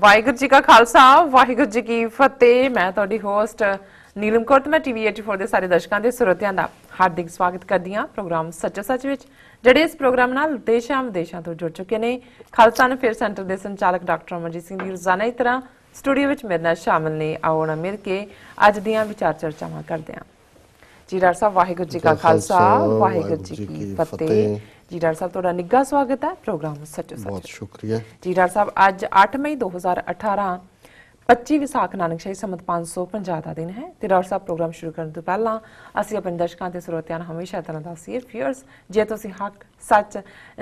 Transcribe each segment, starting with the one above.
ਵਾਹਿਗੁਰੂ ਜੀ ਕਾ ਖਾਲਸਾ ਵਾਹਿਗੁਰੂ ਜੀ ਕੀ ਫਤਿਹ ਮੈਂ ਤੁਹਾਡੀ ਹੋਸਟ ਨੀਲਮ ਕੌਰ ਤੇ ਮੈਂ ਟੀਵੀ 84 ਦੇ ਸਾਰੇ ਦਰਸ਼ਕਾਂ ਦੇ ਸਰੋਤਿਆਂ ਦਾ ਹਾਰਦਿਕ ਸਵਾਗਤ ਕਰਦੀ ਹਾਂ ਪ੍ਰੋਗਰਾਮ ਸੱਚਾ ਸੱਚ ਵਿੱਚ ਜਿਹੜੇ ਇਸ ਪ੍ਰੋਗਰਾਮ ਨਾਲ ਦੇਸ਼ਾਂ ਵਿਦੇਸ਼ਾਂ ਤੋਂ ਜੁੜ ਚੁੱਕੇ ਨੇ ਖਾਲਸਾ ਨਫੇਰ ਸੈਂਟਰ ਦੇ ਸੰਚਾਲਕ ਡਾਕਟਰ ਅਮਰਜੀਤ ਸਿੰਘ ਦੀ ਰੋਜ਼ਾਨਾ ਹੀ ਤਰ੍ਹਾਂ ਸਟੂਡੀਓ ਵਿੱਚ ਮੇਰੇ ਨਾਲ ਸ਼ਾਮਲ ਨੇ ਆਓ ਨਾ ਮਿਲ ਕੇ ਅੱਜ ਦੀਆਂ ਵਿਚਾਰ ਚਰਚਾਵਾਂ ਕਰਦੇ ਹਾਂ ਜੀ ਡਾਕਟਰ ਸਾਹਿਬ ਵਾਹਿਗੁਰੂ ਜੀ ਕਾ ਖਾਲਸਾ ਵਾਹਿਗੁਰੂ ਜੀ ਕੀ ਫਤਿਹ ਜੀ ਡਾਕਟਰ ਸਾਹਿਬ ਤੁਹਾਡਾ ਨਿੱਘਾ ਸਵਾਗਤ ਹੈ ਪ੍ਰੋਗਰਾਮ ਸੱਚੋ ਸੱਚ ਬਹੁਤ ਸ਼ੁਕਰੀਆ ਜੀ ਡਾਕਟਰ ਸਾਹਿਬ ਅੱਜ 8 ਮਈ 2018 25 ਵਿਸਾਖ ਨਾਨਕਸ਼ਾਹੀ ਸਮਤ 550 ਦਾ ਦਿਨ ਹੈ ਤੇ ਡਾਕਟਰ ਸਾਹਿਬ ਪ੍ਰੋਗਰਾਮ ਸ਼ੁਰੂ ਕਰਨ ਤੋਂ ਪਹਿਲਾਂ ਅਸੀਂ ਆਪਣੇ ਦਰਸ਼ਕਾਂ ਤੇ ਸਰੋਤਿਆਂ ਨੂੰ ਹਮੇਸ਼ਾ ਤਰ੍ਹਾਂ ਦੱਸੀਏ ਫੀਅਰਸ ਜੇ ਤੁਸੀਂ ਹੱਕ ਸੱਚ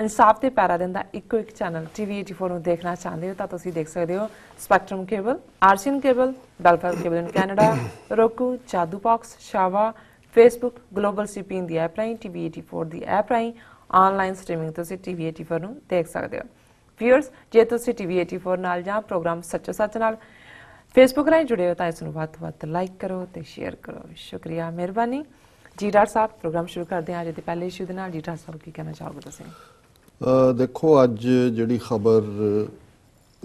ਇਨਸਾਫ ਤੇ ਪੈਰਾ ਦਿੰਦਾ ਇੱਕੋ ਇੱਕ ਚੈਨਲ ਟੀਵੀ 84 ਨੂੰ ਦੇਖਣਾ ਚਾਹੁੰਦੇ ਹੋ ਤਾਂ ਤੁਸੀਂ ਦੇਖ ਸਕਦੇ ਹੋ spectrum cable RCN cable Belfast cable in Canada Roku Jadoo box ਸ਼ਾਵਾ ਫੇਸਬੁੱਕ ਗਲੋਬਲ ਸੀਪੀ ਇਨ ਦੀ ਐਪ ਰਾਈ ਟੀਵੀ 84 ਦੀ ਐਪ ਰਾਈ ਆਨਲਾਈਨ ਸਟ੍ਰੀਮਿੰਗ ਤੁਸੀਂ ਟੀਵੀ 84 ਨੂੰ ਦੇਖ ਸਕਦੇ ਹੋ ਵੀਅਰਸ ਜੇ ਤੁਸੀਂ ਟੀਵੀ 84 ਨਾਲ ਜਾਂ ਪ੍ਰੋਗਰਾਮ ਸੱਚਾ ਸੱਚ ਨਾਲ ਫੇਸਬੁੱਕ ਰਾਹੀਂ ਜੁੜੇ ਹੋ ਤਾਂ ਇਸ ਨੂੰ ਵੱਧ ਵੱਧ ਲਾਈਕ ਕਰੋ ਤੇ ਸ਼ੇਅਰ ਕਰੋ ਸ਼ੁਕਰੀਆ ਮਿਹਰਬਾਨੀ ਜੀ ਡਾਕਟਰ ਸਾਹਿਬ ਪ੍ਰੋਗਰਾਮ ਸ਼ੁਰੂ ਕਰਦੇ ਹਾਂ ਅੱਜ ਦੇ ਪਹਿਲੇ ਇਸ਼ੂ ਦੇ ਨਾਲ ਜੀ ਡਾਕਟਰ ਸਾਹਿਬ ਕੀ ਕਹਿਣਾ ਚਾਹੋਗੇ ਤੁਸੀਂ ਦੇਖੋ ਅੱਜ ਜਿਹੜੀ ਖਬਰ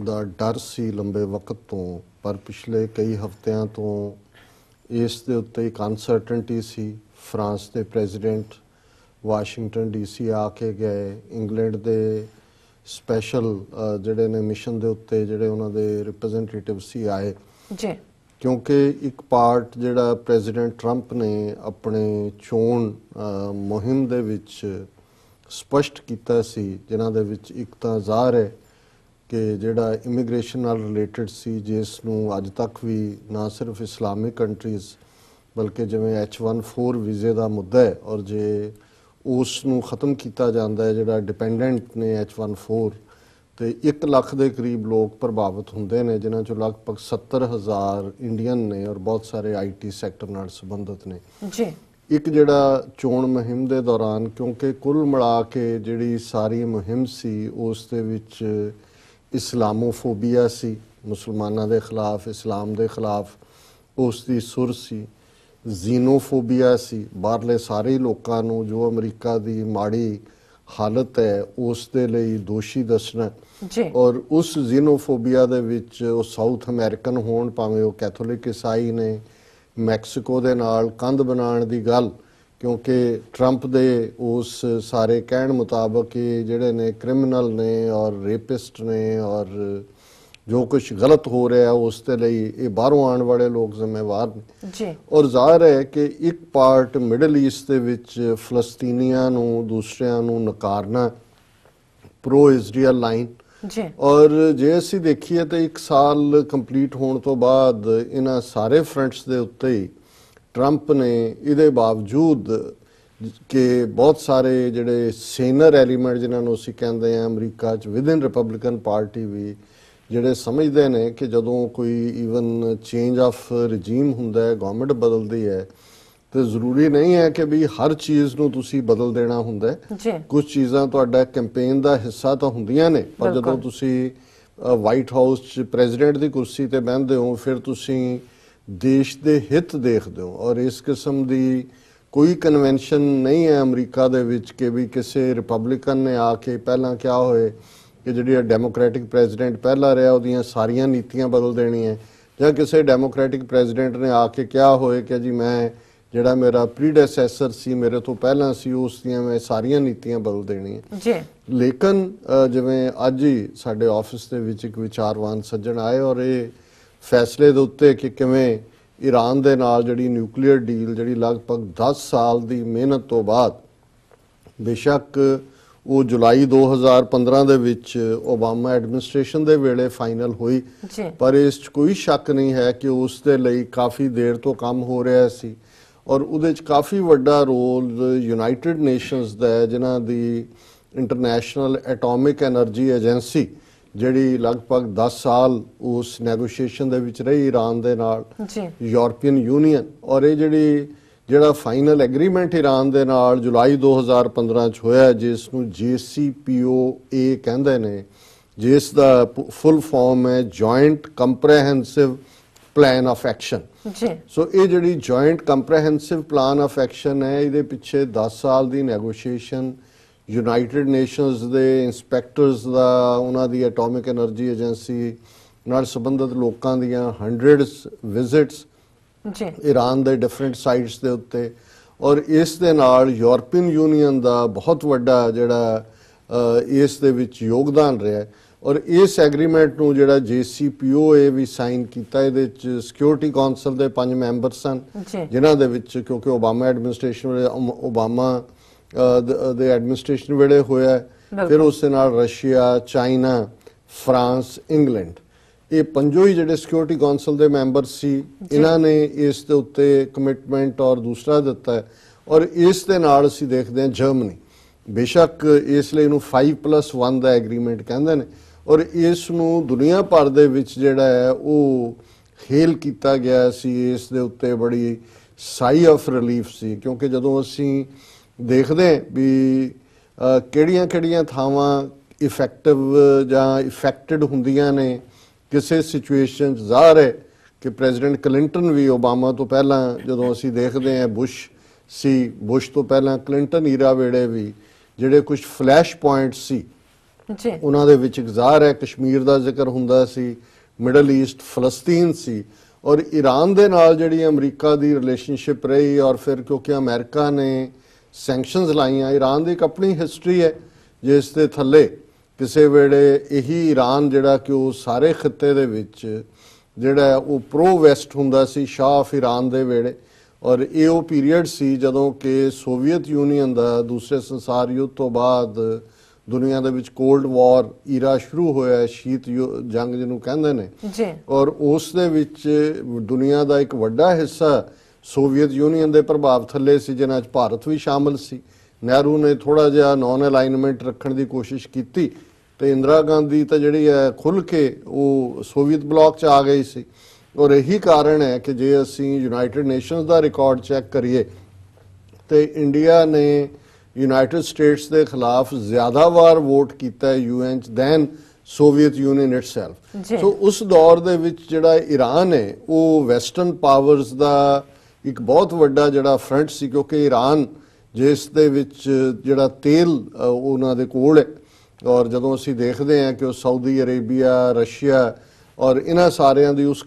ਦਾ ਡਰ ਸੀ ਲੰਬੇ ਵਕਤ ਤੋਂ ਪਰ ਪਿਛਲੇ ਕਈ ਹਫ਼ਤਿਆਂ ਤੋਂ ਇਸ ਦੇ ਉੱਤੇ ਇੱਕ ਅਨਸਰਟਨਟੀ ਸੀ ਫਰਾਂਸ ਦੇ ਪ੍ਰੈਜ਼ੀਡੈਂਟ ਵਾਸ਼ਿੰਗਟਨ ਡੀਸੀ ਆ ਕੇ ਗਏ ਇੰਗਲੈਂਡ ਦੇ ਸਪੈਸ਼ਲ ਜਿਹੜੇ ਨੇ ਮਿਸ਼ਨ ਦੇ ਉੱਤੇ ਜਿਹੜੇ ਉਹਨਾਂ ਦੇ ਰਿਪਰੈਜ਼ੈਂਟੇਟਿਵ ਸੀ ਆਏ ਜੀ ਕਿਉਂਕਿ ਇੱਕ ਪਾਰਟ ਜਿਹੜਾ ਪ੍ਰੈਜ਼ੀਡੈਂਟ ਟਰੰਪ ਨੇ ਆਪਣੇ ਚੋਣ ਮੁਹਿੰਮ ਦੇ ਵਿੱਚ ਸਪਸ਼ਟ ਕੀਤਾ ਸੀ ਜਿਨ੍ਹਾਂ ਦੇ ਵਿੱਚ ਇੱਕ ਤਾਂ ਜ਼ਾਹਰ ਹੈ ਕਿ ਜਿਹੜਾ ਇਮੀਗ੍ਰੇਸ਼ਨ ਨਾਲ ਰਿਲੇਟਡ ਸੀ ਜਿਸ ਨੂੰ ਅੱਜ ਤੱਕ ਵੀ ਨਾ ਸਿਰਫ ਇਸਲਾਮਿਕ ਕੰਟਰੀਜ਼ ਬਲਕਿ ਜਿਵੇਂ H14 ਵੀਜ਼ੇ ਦਾ ਮੁੱਦਾ ਹੈ ਔਰ ਜੇ ਉਸ ਨੂੰ ਖਤਮ ਕੀਤਾ ਜਾਂਦਾ ਹੈ ਜਿਹੜਾ ਡਿਪੈਂਡੈਂਟ ਨੇ H14 ਤੇ 1 ਲੱਖ ਦੇ ਕਰੀਬ ਲੋਕ ਪ੍ਰਭਾਵਿਤ ਹੁੰਦੇ ਨੇ ਜਿਨ੍ਹਾਂ ਚੋਂ ਲਗਭਗ 70000 ਇੰਡੀਅਨ ਨੇ ਔਰ ਬਹੁਤ ਸਾਰੇ ਆਈਟੀ ਸੈਕਟਰ ਨਾਲ ਸੰਬੰਧਿਤ ਨੇ ਜੀ ਇੱਕ ਜਿਹੜਾ ਚੋਣ ਮਹਿੰਮ ਦੇ ਦੌਰਾਨ ਕਿਉਂਕਿ ਕੁੱਲ ਮਿਲਾ ਕੇ ਜਿਹੜੀ ਸਾਰੀ ਮਹਿੰਮ ਸੀ ਉਸ ਦੇ ਵਿੱਚ ਇਸਲਾਮੋਫੋਬੀਆ ਸੀ ਮੁਸਲਮਾਨਾਂ ਦੇ ਖਿਲਾਫ ਇਸਲਾਮ ਦੇ ਖਿਲਾਫ ਉਸ ਦੀ ਸੁਰ ਸੀ ਜ਼ੀਨੋਫੋਬੀਆ ਸੀ ਬਾਹਰਲੇ ਸਾਰੇ ਲੋਕਾਂ ਨੂੰ ਜੋ ਅਮਰੀਕਾ ਦੀ ਮਾੜੀ ਹਾਲਤ ਹੈ ਉਸ ਦੇ ਲਈ ਦੋਸ਼ੀ ਦੱਸਣਾ ਜੀ ਔਰ ਉਸ ਜ਼ੀਨੋਫੋਬੀਆ ਦੇ ਵਿੱਚ ਉਹ ਸਾਊਥ ਅਮਰੀਕਨ ਹੋਣ ਭਾਵੇਂ ਉਹ ਕੈਥੋਲਿਕ ਇਸਾਈ ਨੇ ਮੈਕਸੀਕੋ ਦੇ ਨਾਲ ਕੰਧ ਬਣਾਉਣ ਦੀ ਗੱਲ ਕਿਉਂਕਿ 트ੰਪ ਦੇ ਉਸ ਸਾਰੇ ਕਹਿਣ ਮੁਤਾਬਕ ਜਿਹੜੇ ਨੇ ਕ੍ਰਿਮੀਨਲ ਨੇ ਔਰ ਰੇਪਿਸਟ ਨੇ ਔਰ ਜੋ ਕੁਝ ਗਲਤ ਹੋ ਰਿਹਾ ਉਸ ਤੇ ਲਈ ਇਹ ਬਾਹਰੋਂ ਆਉਣ ਵਾਲੇ ਲੋਕ ਜ਼ਿੰਮੇਵਾਰ ਨੇ ਜੀ ਔਰ ਜ਼ਾਹਰ ਹੈ ਕਿ ਇੱਕ ਪਾਰਟ ਮਿਡਲ ਈਸਟ ਦੇ ਵਿੱਚ ਫਲਸਤੀਨੀਆਂ ਨੂੰ ਦੂਸਰਿਆਂ ਨੂੰ ਨਕਾਰਨਾ ਪ੍ਰੋ ਇਜ਼ਰਾਈਲ ਲਾਈਨ ਜੀ ਔਰ ਜੇ ਅਸੀਂ ਦੇਖੀਏ ਤਾਂ ਇੱਕ ਸਾਲ ਕੰਪਲੀਟ ਹੋਣ ਤੋਂ ਬਾਅਦ ਇਹਨਾਂ ਸਾਰੇ ਫਰੰਟਸ ਦੇ ਉੱਤੇ ਹੀ ਟਰੰਪ ਨੇ ਇਹਦੇ ਬਾਵਜੂਦ ਕਿ ਬਹੁਤ ਸਾਰੇ ਜਿਹੜੇ ਸੀਨੀਅਰ ਐਲੀਮੈਂਟ ਜਿਨ੍ਹਾਂ ਨੂੰ ਅਸੀਂ ਕਹਿੰਦੇ ਆ ਅਮਰੀਕਾ 'ਚ ਵਿਦਨ ਰਿਪਬਲਿਕਨ ਪਾਰਟੀ ਵੀ ਜਿਹੜੇ ਸਮਝਦੇ ਨੇ ਕਿ ਜਦੋਂ ਕੋਈ ਈਵਨ ਚੇਂਜ ਆਫ ਰежим ਹੁੰਦਾ ਹੈ ਗਵਰਨਮੈਂਟ ਬਦਲਦੀ ਹੈ ਤੇ ਜ਼ਰੂਰੀ ਨਹੀਂ ਹੈ ਕਿ ਵੀ ਹਰ ਚੀਜ਼ ਨੂੰ ਤੁਸੀਂ ਬਦਲ ਦੇਣਾ ਹੁੰਦਾ ਹੈ ਕੁਝ ਚੀਜ਼ਾਂ ਤੁਹਾਡਾ ਕੈਂਪੇਨ ਦਾ ਹਿੱਸਾ ਤਾਂ ਹੁੰਦੀਆਂ ਨੇ ਪਰ ਜਦੋਂ ਤੁਸੀਂ ਵਾਈਟ ਹਾਊਸ 'ਚ ਪ੍ਰੈਜ਼ੀਡੈਂਟ ਦੀ ਕੁਰਸੀ ਤੇ ਬੈਠਦੇ ਹੋ ਫਿਰ ਤੁਸੀਂ ਦੇਸ਼ ਦੇ ਹਿੱਤ ਦੇਖਦੇ ਹੋ ਔਰ ਇਸ ਕਿਸਮ ਦੀ ਕੋਈ ਕਨਵੈਨਸ਼ਨ ਨਹੀਂ ਹੈ ਅਮਰੀਕਾ ਦੇ ਵਿੱਚ ਕਿ ਵੀ ਕਿਸੇ ਰਿਪਬਲਿਕਨ ਨੇ ਆ ਕੇ ਪਹਿਲਾਂ ਕਿਹਾ ਹੋਏ ਕਿ ਜਿਹੜੀ ਆ ਡੈਮੋਕ੍ਰੈਟਿਕ ਪ੍ਰੈਜ਼ੀਡੈਂਟ ਪਹਿਲਾਂ ਰਿਹਾ ਉਹਦੀਆਂ ਸਾਰੀਆਂ ਨੀਤੀਆਂ ਬਦਲ ਦੇਣੀਆਂ ਜਾਂ ਕਿਸੇ ਡੈਮੋਕ੍ਰੈਟਿਕ ਪ੍ਰੈਜ਼ੀਡੈਂਟ ਨੇ ਆ ਕੇ ਕਿਹਾ ਹੋਵੇ ਕਿ ਜੀ ਮੈਂ ਜਿਹੜਾ ਮੇਰਾ ਪ੍ਰੀਡੈਸੈਸਰ ਸੀ ਮੇਰੇ ਤੋਂ ਪਹਿਲਾਂ ਸੀ ਉਸ ਦੀਆਂ ਮੈਂ ਸਾਰੀਆਂ ਨੀਤੀਆਂ ਬਦਲ ਦੇਣੀਆਂ ਜੀ ਲੇਕਿਨ ਜਿਵੇਂ ਅੱਜ ਹੀ ਸਾਡੇ ਆਫਿਸ ਦੇ ਵਿੱਚ ਇੱਕ ਵਿਚਾਰਵਾਨ ਸੱਜਣ ਆਏ ਔਰ ਇਹ ਫੈਸਲੇ ਦੇ ਉੱਤੇ ਕਿ ਕਿਵੇਂ ਈਰਾਨ ਦੇ ਨਾਲ ਜਿਹੜੀ ਨਿਊਕਲੀਅਰ ਡੀਲ ਜਿਹੜੀ ਲਗਭਗ 10 ਸਾਲ ਦੀ ਮਿਹਨਤ ਤੋਂ ਬਾਅਦ ਬੇਸ਼ੱਕ ਉਹ ਜੁਲਾਈ 2015 ਦੇ ਵਿੱਚ ਓਬਾਮਾ ਐਡਮਿਨਿਸਟ੍ਰੇਸ਼ਨ ਦੇ ਵੇਲੇ ਫਾਈਨਲ ਹੋਈ ਪਰ ਇਸ 'ਚ ਕੋਈ ਸ਼ੱਕ ਨਹੀਂ ਹੈ ਕਿ ਉਸ ਦੇ ਲਈ ਕਾਫੀ ਦੇਰ ਤੋਂ ਕੰਮ ਹੋ ਰਿਹਾ ਸੀ ਔਰ ਉਹਦੇ 'ਚ ਕਾਫੀ ਵੱਡਾ ਰੋਲ ਯੂਨਾਈਟਿਡ ਨੇਸ਼ਨਸ ਦਾ ਹੈ ਜਿਨ੍ਹਾਂ ਦੀ ਇੰਟਰਨੈਸ਼ਨਲ ਐਟੋਮਿਕ એનર્ਜੀ ਏਜੰਸੀ ਜਿਹੜੀ ਲਗਭਗ 10 ਸਾਲ ਉਸ ਨੇਗੋਸ਼ੀਏਸ਼ਨ ਦੇ ਵਿੱਚ ਰਹੀ ਈਰਾਨ ਦੇ ਨਾਲ ਜੀ ਯੂਰਪੀਅਨ ਯੂਨੀਅਨ ਔਰ ਇਹ ਜਿਹੜੀ ਜਿਹੜਾ ਫਾਈਨਲ ਐਗਰੀਮੈਂਟ ਈਰਾਨ ਦੇ ਨਾਲ ਜੁਲਾਈ 2015 ਚ ਹੋਇਆ ਜਿਸ ਨੂੰ JCPOA ਕਹਿੰਦੇ ਨੇ ਜਿਸ ਦਾ ਫੁੱਲ ਫਾਰਮ ਹੈ joint comprehensive plan of action ਜੀ ਸੋ ਇਹ ਜਿਹੜੀ joint comprehensive plan of action ਹੈ ਇਹਦੇ ਪਿੱਛੇ 10 ਸਾਲ ਦੀ ਨੇਗੋਸ਼ੀਏਸ਼ਨ ਯੂਨਾਈਟਿਡ ਨੇਸ਼ਨਸ ਦੇ ਇਨਸਪੈਕਟਰਸ ਦਾ ਉਹਨਾਂ ਦੀ ਐਟੋਮਿਕ એનર્ਜੀ ਏਜੰਸੀ ਨਾਲ ਸੰਬੰਧਿਤ ਲੋਕਾਂ ਦੀਆਂ ਹੰਡਰਡਸ ਵਿਜ਼ਿਟਸ ਜੀ ਈਰਾਨ ਦੇ ਡਿਫਰੈਂਟ ਸਾਈਡਸ ਦੇ ਉੱਤੇ ਔਰ ਇਸ ਦੇ ਨਾਲ ਯੂਰਪੀਅਨ ਯੂਨੀਅਨ ਦਾ ਬਹੁਤ ਵੱਡਾ ਜਿਹੜਾ ਇਸ ਦੇ ਵਿੱਚ ਯੋਗਦਾਨ ਰਿਹਾ ਔਰ ਇਸ ਐਗਰੀਮੈਂਟ ਨੂੰ ਜਿਹੜਾ ਜੀਸੀਪੀਓਏ ਵੀ ਸਾਈਨ ਕੀਤਾ ਇਹਦੇ ਵਿੱਚ ਸਿਕਿਉਰਿਟੀ ਕਾਉਂਸਲ ਦੇ ਪੰਜ ਮੈਂਬਰ ਸਨ ਜਿਨ੍ਹਾਂ ਦੇ ਵਿੱਚ ਕਿਉਂਕਿ ਓਬਾਮਾ ਐਡਮਿਨਿਸਟ੍ਰੇਸ਼ਨ ਵੇਲੇ ਓਬਾਮਾ ਦੇ ਐਡਮਿਨਿਸਟ੍ਰੇਸ਼ਨ ਵੇਲੇ ਹੋਇਆ ਫਿਰ ਉਸ ਦੇ ਨਾਲ ਰਸ਼ੀਆ ਚਾਈਨਾ ਫਰਾਂਸ ਇੰਗਲੈਂਡ ਇਹ ਪੰਜੋ ਹੀ ਜਿਹੜੇ ਸਿਕਿਉਰਿਟੀ ਕਾਉਂਸਲ ਦੇ ਮੈਂਬਰ ਸੀ ਇਹਨਾਂ ਨੇ ਇਸ ਦੇ ਉੱਤੇ ਕਮਿਟਮੈਂਟ ਔਰ ਦੂਸਰਾ ਦਿੱਤਾ ਹੈ ਔਰ ਇਸ ਦੇ ਨਾਲ ਅਸੀਂ ਦੇਖਦੇ ਹਾਂ ਜਰਮਨੀ ਬੇਸ਼ੱਕ ਇਸ ਲਈ ਇਹਨੂੰ 5+1 ਦਾ ਐਗਰੀਮੈਂਟ ਕਹਿੰਦੇ ਨੇ ਔਰ ਇਸ ਨੂੰ ਦੁਨੀਆ ਭਰ ਦੇ ਵਿੱਚ ਜਿਹੜਾ ਹੈ ਉਹ ਖੇਲ ਕੀਤਾ ਗਿਆ ਸੀ ਇਸ ਦੇ ਉੱਤੇ ਬੜੀ ਸਾਈ ਆਫ ਰਿਲੀਫ ਸੀ ਕਿਉਂਕਿ ਜਦੋਂ ਅਸੀਂ ਦੇਖਦੇ ਵੀ ਕਿਹੜੀਆਂ-ਕਿਹੜੀਆਂ ਥਾਵਾਂ ਇਫੈਕਟਿਵ ਜਾਂ ਇਫੈਕਟਡ ਹੁੰਦੀਆਂ ਨੇ ਕਿਸੇ ਸਿਚੁਏਸ਼ਨ ਜ਼ਾਹਰ ਹੈ ਕਿ ਪ੍ਰੈਜ਼ੀਡੈਂਟ ਕਲਿੰਟਨ ਵੀ ਓਬਾਮਾ ਤੋਂ ਪਹਿਲਾਂ ਜਦੋਂ ਅਸੀਂ ਦੇਖਦੇ ਹਾਂ ਬੁਸ਼ ਸੀ ਬੁਸ਼ ਤੋਂ ਪਹਿਲਾਂ ਕਲਿੰਟਨ ਈਰਾ ਵੇੜੇ ਵੀ ਜਿਹੜੇ ਕੁਝ ਫਲੈਸ਼ ਪੁਆਇੰਟ ਸੀ ਜੀ ਉਹਨਾਂ ਦੇ ਵਿੱਚ ਜ਼ਾਹਰ ਹੈ ਕਸ਼ਮੀਰ ਦਾ ਜ਼ਿਕਰ ਹੁੰਦਾ ਸੀ ਮਿਡਲ ਈਸਟ ਫਲਸਤੀਨ ਸੀ ਔਰ ਈਰਾਨ ਦੇ ਨਾਲ ਜਿਹੜੀ ਅਮਰੀਕਾ ਦੀ ਰਿਲੇਸ਼ਨਸ਼ਿਪ ਰਹੀ ਔਰ ਫਿਰ ਕਿਉਂਕਿ ਅਮਰੀਕਾ ਨੇ ਸੈਂਕਸ਼ਨਸ ਲਾਈਆਂ ਈਰਾਨ ਦੀ ਇੱਕ ਆਪਣੀ ਹਿਸਟਰੀ ਹੈ ਜਿਸ ਦੇ ਥੱਲੇ ਕਿਸੇ ਵੇਲੇ ਇਹੀ ਈਰਾਨ ਜਿਹੜਾ ਕਿ ਉਹ ਸਾਰੇ ਖਿੱਤੇ ਦੇ ਵਿੱਚ ਜਿਹੜਾ ਉਹ ਪ੍ਰੋ ਵੈਸਟ ਹੁੰਦਾ ਸੀ ਸ਼ਾਹ ਆਫ ਈਰਾਨ ਦੇ ਵੇਲੇ ਔਰ ਇਹ ਉਹ ਪੀਰੀਅਡ ਸੀ ਜਦੋਂ ਕਿ ਸੋਵੀਅਤ ਯੂਨੀਅਨ ਦਾ ਦੂਸਰੇ ਸੰਸਾਰ ਯੁੱਧ ਤੋਂ ਬਾਅਦ ਦੁਨੀਆ ਦੇ ਵਿੱਚ ਕੋਲਡ ਵਾਰ ਈਰਾ ਸ਼ੁਰੂ ਹੋਇਆ ਸ਼ੀਤ ਜੰਗ ਜਿਹਨੂੰ ਕਹਿੰਦੇ ਨੇ ਜੀ ਔਰ ਉਸ ਦੇ ਵਿੱਚ ਦੁਨੀਆ ਦਾ ਇੱਕ ਵੱਡਾ ਹਿੱਸਾ ਸੋਵੀਅਤ ਯੂਨੀਅਨ ਦੇ ਪ੍ਰਭਾਵ ਥੱਲੇ ਸੀ ਜਿਨ੍ਹਾਂ 'ਚ ਭਾਰਤ ਵੀ ਸ਼ਾਮਲ ਸੀ ਨਹਿਰੂ ਨੇ ਥੋੜਾ ਜਿਹਾ ਨਾਨ ਅਲਾਈਨਮੈਂਟ ਰੱਖਣ ਦੀ ਕੋਸ਼ਿਸ਼ ਕੀਤੀ ਤੇ ਇੰਦਰਾ ਗਾਂਧੀ ਤਾਂ ਜਿਹੜੀ ਹੈ ਖੁੱਲ ਕੇ ਉਹ ਸੋਵੀਅਤ ਬਲਾਕ 'ਚ ਆ ਗਈ ਸੀ ਔਰ ਇਹੀ ਕਾਰਨ ਹੈ ਕਿ ਜੇ ਅਸੀਂ ਯੂਨਾਈਟਿਡ ਨੇਸ਼ਨਸ ਦਾ ਰਿਕਾਰਡ ਚੈੱਕ ਕਰੀਏ ਤੇ ਇੰਡੀਆ ਨੇ ਯੂਨਾਈਟਿਡ ਸਟੇਟਸ ਦੇ ਖਿਲਾਫ ਜ਼ਿਆਦਾ ਵਾਰ ਵੋਟ ਕੀਤਾ ਹੈ ਯੂਐਨ 'ਚ then Soviet Union itself so ਉਸ ਦੌਰ ਦੇ ਵਿੱਚ ਜਿਹੜਾ ਈਰਾਨ ਹੈ ਉਹ ਵੈਸਟਰਨ ਪਾਵਰਸ ਦਾ ਇੱਕ ਬਹੁਤ ਵੱਡਾ ਜਿਹੜਾ ਫਰੰਟ ਸੀ ਕਿਉਂਕਿ ਈਰਾਨ ਜਿਸ ਦੇ ਵਿੱਚ ਜਿਹੜਾ ਤੇਲ ਉਹਨਾਂ ਦੇ ਕੋਲ ਹੈ ਔਰ ਜਦੋਂ ਅਸੀਂ ਦੇਖਦੇ ਹਾਂ ਕਿ ਉਹ ਸਾਊਦੀ ਅਰੇਬੀਆ ਰਸ਼ੀਆ ਔਰ ਇਹਨਾਂ ਸਾਰਿਆਂ ਦੀ ਉਸ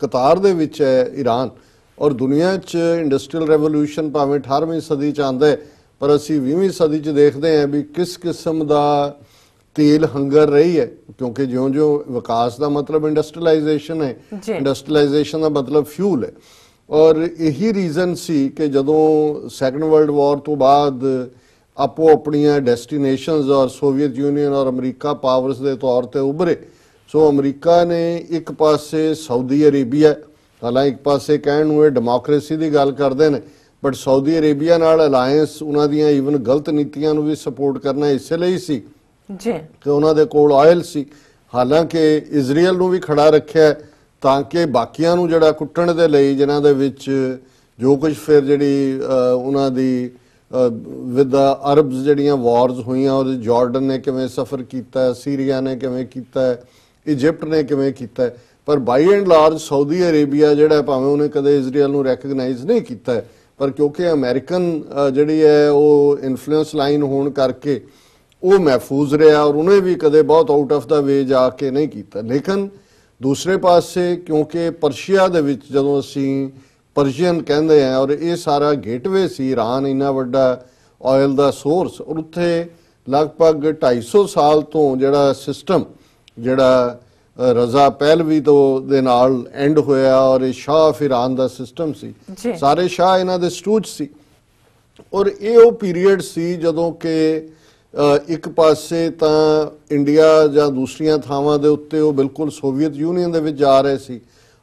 ਕਤਾਰ ਦੇ ਵਿੱਚ ਹੈ ਈਰਾਨ ਔਰ ਦੁਨੀਆ 'ਚ ਇੰਡਸਟਰੀਅਲ ਰੈਵੋਲੂਸ਼ਨ ਭਾਵੇਂ 18ਵੀਂ ਸਦੀ 'ਚ ਆਂਦਾ ਪਰ ਅਸੀਂ 20ਵੀਂ ਸਦੀ 'ਚ ਦੇਖਦੇ ਹਾਂ ਵੀ ਕਿਸ ਕਿਸਮ ਦਾ ਤੇਲ ਹੰਗਰ ਰਹੀ ਹੈ ਕਿਉਂਕਿ ਜਿਉਂ-ਜਿਉਂ ਵਿਕਾਸ ਦਾ ਮਤਲਬ ਇੰਡਸਟਰੀਅਲਾਈਜੇਸ਼ਨ ਹੈ ਇੰਡਸਟਰੀਅਲਾਈਜੇਸ਼ਨ ਦਾ ਮਤਲਬ ਫਿਊਲ ਹੈ ਔਰ ਇਹੀ ਰੀਜ਼ਨ ਸੀ ਕਿ ਜਦੋਂ ਸੈਕੰਡ ਵਰਲਡ ਵਾਰ ਤੋਂ ਬਾਅਦ ਆਪੋ ਆਪਣੀਆਂ ਡੈਸਟੀਨੇਸ਼ਨਸ ਔਰ ਸੋਵੀਅਤ ਯੂਨੀਅਨ ਔਰ ਅਮਰੀਕਾ ਪਾਵਰਸ ਦੇ ਤੌਰ ਤੇ ਉਭਰੇ ਸੋ ਅਮਰੀਕਾ ਨੇ ਇੱਕ ਪਾਸੇ ਸਾਊਦੀ ਅਰੇਬੀਆ ਹਾਲਾਂਕਿ ਇੱਕ ਪਾਸੇ ਕਹਿਣ ਨੂੰ ਇਹ ਡੈਮੋਕ੍ਰੇਸੀ ਦੀ ਗੱਲ ਕਰਦੇ ਨੇ ਬਟ ਸਾਊਦੀ ਅਰੇਬੀਆ ਨਾਲ ਅਲਾਈਅੰਸ ਉਹਨਾਂ ਦੀਆਂ ਈਵਨ ਗਲਤ ਨੀਤੀਆਂ ਨੂੰ ਵੀ ਸਪੋਰਟ ਕਰਨਾ ਇਸੇ ਲਈ ਸੀ ਜੀ ਕਿ ਉਹਨਾਂ ਦੇ ਕੋਲ ਆਇਲ ਸੀ ਹਾਲਾਂਕਿ ਇਜ਼ਰਾਈਲ ਨੂੰ ਵੀ ਖੜਾ ਰੱਖਿਆ ਤਾਂ ਕਿ ਬਾਕੀਆਂ ਨੂੰ ਜਿਹੜਾ ਕੁੱਟਣ ਦੇ ਲਈ ਜਿਨ੍ਹਾਂ ਦੇ ਵਿੱਚ ਜੋ ਕੁਝ ਫਿਰ ਜਿਹੜੀ ਉਹਨਾਂ ਦੀ ਵਿਦ ਅਰਬਸ ਜਿਹੜੀਆਂ ਵਾਰਸ ਹੋਈਆਂ ਉਹਦੇ ਜਾਰਡਨ ਨੇ ਕਿਵੇਂ ਸਫਰ ਕੀਤਾ ਹੈ ਸੀਰੀਆ ਨੇ ਕਿਵੇਂ ਕੀਤਾ ਹੈ ਇਜੀਪਟ ਨੇ ਕਿਵੇਂ ਕੀਤਾ ਹੈ ਪਰ by and large Saudi Arabia ਜਿਹੜਾ ਭਾਵੇਂ ਉਹਨੇ ਕਦੇ ਇਜ਼ਰਾਈਲ ਨੂੰ ਰੈਕਗਨਾਈਜ਼ ਨਹੀਂ ਕੀਤਾ ਹੈ ਪਰ ਕਿਉਂਕਿ ਅਮਰੀਕਨ ਜਿਹੜੀ ਹੈ ਉਹ ਇਨਫਲੂਐਂਸ ਲਾਈਨ ਹੋਣ ਕਰਕੇ ਉਹ ਮਹਿਫੂਜ਼ ਰਿਹਾ ਔਰ ਉਹਨੇ ਵੀ ਕਦੇ ਬਹੁਤ ਆਊਟ ਆਫ ਦਾ ਵੇ ਜਾ ਕੇ ਨਹੀਂ ਕੀਤਾ ਲੇਕਿਨ ਦੂਸਰੇ ਪਾਸੇ ਕਿਉਂਕਿ ਪਰਸ਼ੀਆ ਦੇ ਵਿੱਚ ਜਦੋਂ ਅਸੀਂ ਪਰਸ਼ੀਅਨ ਕਹਿੰਦੇ ਆ ਔਰ ਇਹ ਸਾਰਾ ਗੇਟਵੇ ਸੀ ਇਰਾਨ ਇੰਨਾ ਵੱਡਾ ਆਇਲ ਦਾ ਸੋਰਸ ਔਰ ਉੱਥੇ ਲਗਭਗ 250 ਸਾਲ ਤੋਂ ਜਿਹੜਾ ਸਿਸਟਮ ਜਿਹੜਾ ਰਜ਼ਾ ਪਹਿਲਵੀ ਤੋਂ ਦੇ ਨਾਲ ਐਂਡ ਹੋਇਆ ਔਰ ਇਹ ਸ਼ਾਹ ਫਿਰਾਨ ਦਾ ਸਿਸਟਮ ਸੀ ਸਾਰੇ ਸ਼ਾਹ ਇਹਨਾਂ ਦੇ ਸਟੂਚ ਸੀ ਔਰ ਇਹ ਉਹ ਪੀਰੀਅਡ ਸੀ ਜਦੋਂ ਕਿ ਇੱਕ ਪਾਸੇ ਤਾਂ ਇੰਡੀਆ ਜਾਂ ਦੂਸਰੀਆਂ ਥਾਵਾਂ ਦੇ ਉੱਤੇ ਉਹ ਬਿਲਕੁਲ ਸੋਵੀਅਤ ਯੂਨੀਅਨ ਦੇ ਵਿੱਚ ਜਾ ਰਹੇ ਸੀ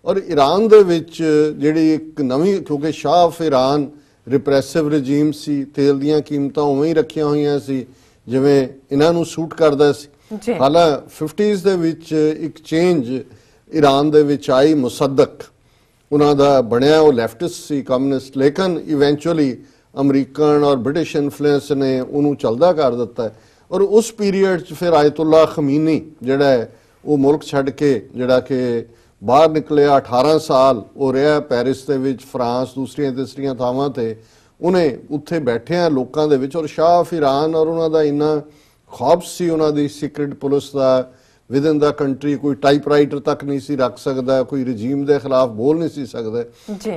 ਔਰ ਈਰਾਨ ਦੇ ਵਿੱਚ ਜਿਹੜੀ ਇੱਕ ਨਵੀਂ ਕਿਉਂਕਿ ਸ਼ਾਹ ਈਰਾਨ ਰਿਪਰੈਸਿਵ ਰਜੀਮ ਸੀ ਤੇਲ ਦੀਆਂ ਕੀਮਤਾਂ ਉਵੇਂ ਹੀ ਰੱਖੀਆਂ ਹੋਈਆਂ ਸੀ ਜਿਵੇਂ ਇਹਨਾਂ ਨੂੰ ਸੂਟ ਕਰਦਾ ਸੀ ਹਾਲਾ 50s ਦੇ ਵਿੱਚ ਇੱਕ ਚੇਂਜ ਈਰਾਨ ਦੇ ਵਿੱਚ ਆਈ ਮੁਸੱਦਕ ਉਹਨਾਂ ਦਾ ਬਣਿਆ ਉਹ ਲੈਫਟਿਸਟ ਸੀ ਕਮਿਊਨਿਸਟ ਲੇਕਿਨ ਇਵੈਂਚੁਅਲੀ ਅਮਰੀਕਨ ਔਰ ਬ੍ਰਿਟਿਸ਼ ਇਨਫਲੂਐਂਸ ਨੇ ਉਹਨੂੰ ਚਲਦਾ ਕਰ ਦਿੱਤਾ ਔਰ ਉਸ ਪੀਰੀਅਡ 'ਚ ਫਿਰ ਆਇਤੁੱਲਾ ਖਮੀਨੀ ਜਿਹੜਾ ਉਹ ਮੁਲਕ ਛੱਡ ਕੇ ਜਿਹੜਾ ਕਿ ਬਾਹਰ ਨਿਕਲਿਆ 18 ਸਾਲ ਉਹ ਰਿਹਾ ਪੈਰਿਸ ਦੇ ਵਿੱਚ ਫਰਾਂਸ ਦੂਸਰੀਆਂ ਤੀਸਰੀਆਂ ਥਾਵਾਂ ਤੇ ਉਹਨੇ ਉੱਥੇ ਬੈਠਿਆ ਲੋਕਾਂ ਦੇ ਵਿੱਚ ਔਰ ਸ਼ਾਹ ਫਿਰਾਨ ਔਰ ਉਹਨਾਂ ਦਾ ਇੰਨਾ ਖੌਫ ਸੀ ਉਹਨਾਂ ਦੀ ਸਿਕਰਟ ਪੁਲਿਸ ਦਾ ਵਿਦਨ ਦਾ ਕੰਟਰੀ ਕੋਈ ਟਾਈਪਰਾਈਟਰ ਤੱਕ ਨਹੀਂ ਸੀ ਰੱਖ ਸਕਦਾ ਕੋਈ ਰਜੀਮ ਦੇ ਖਿਲਾਫ ਬੋਲ ਨਹੀਂ ਸੀ ਸਕਦਾ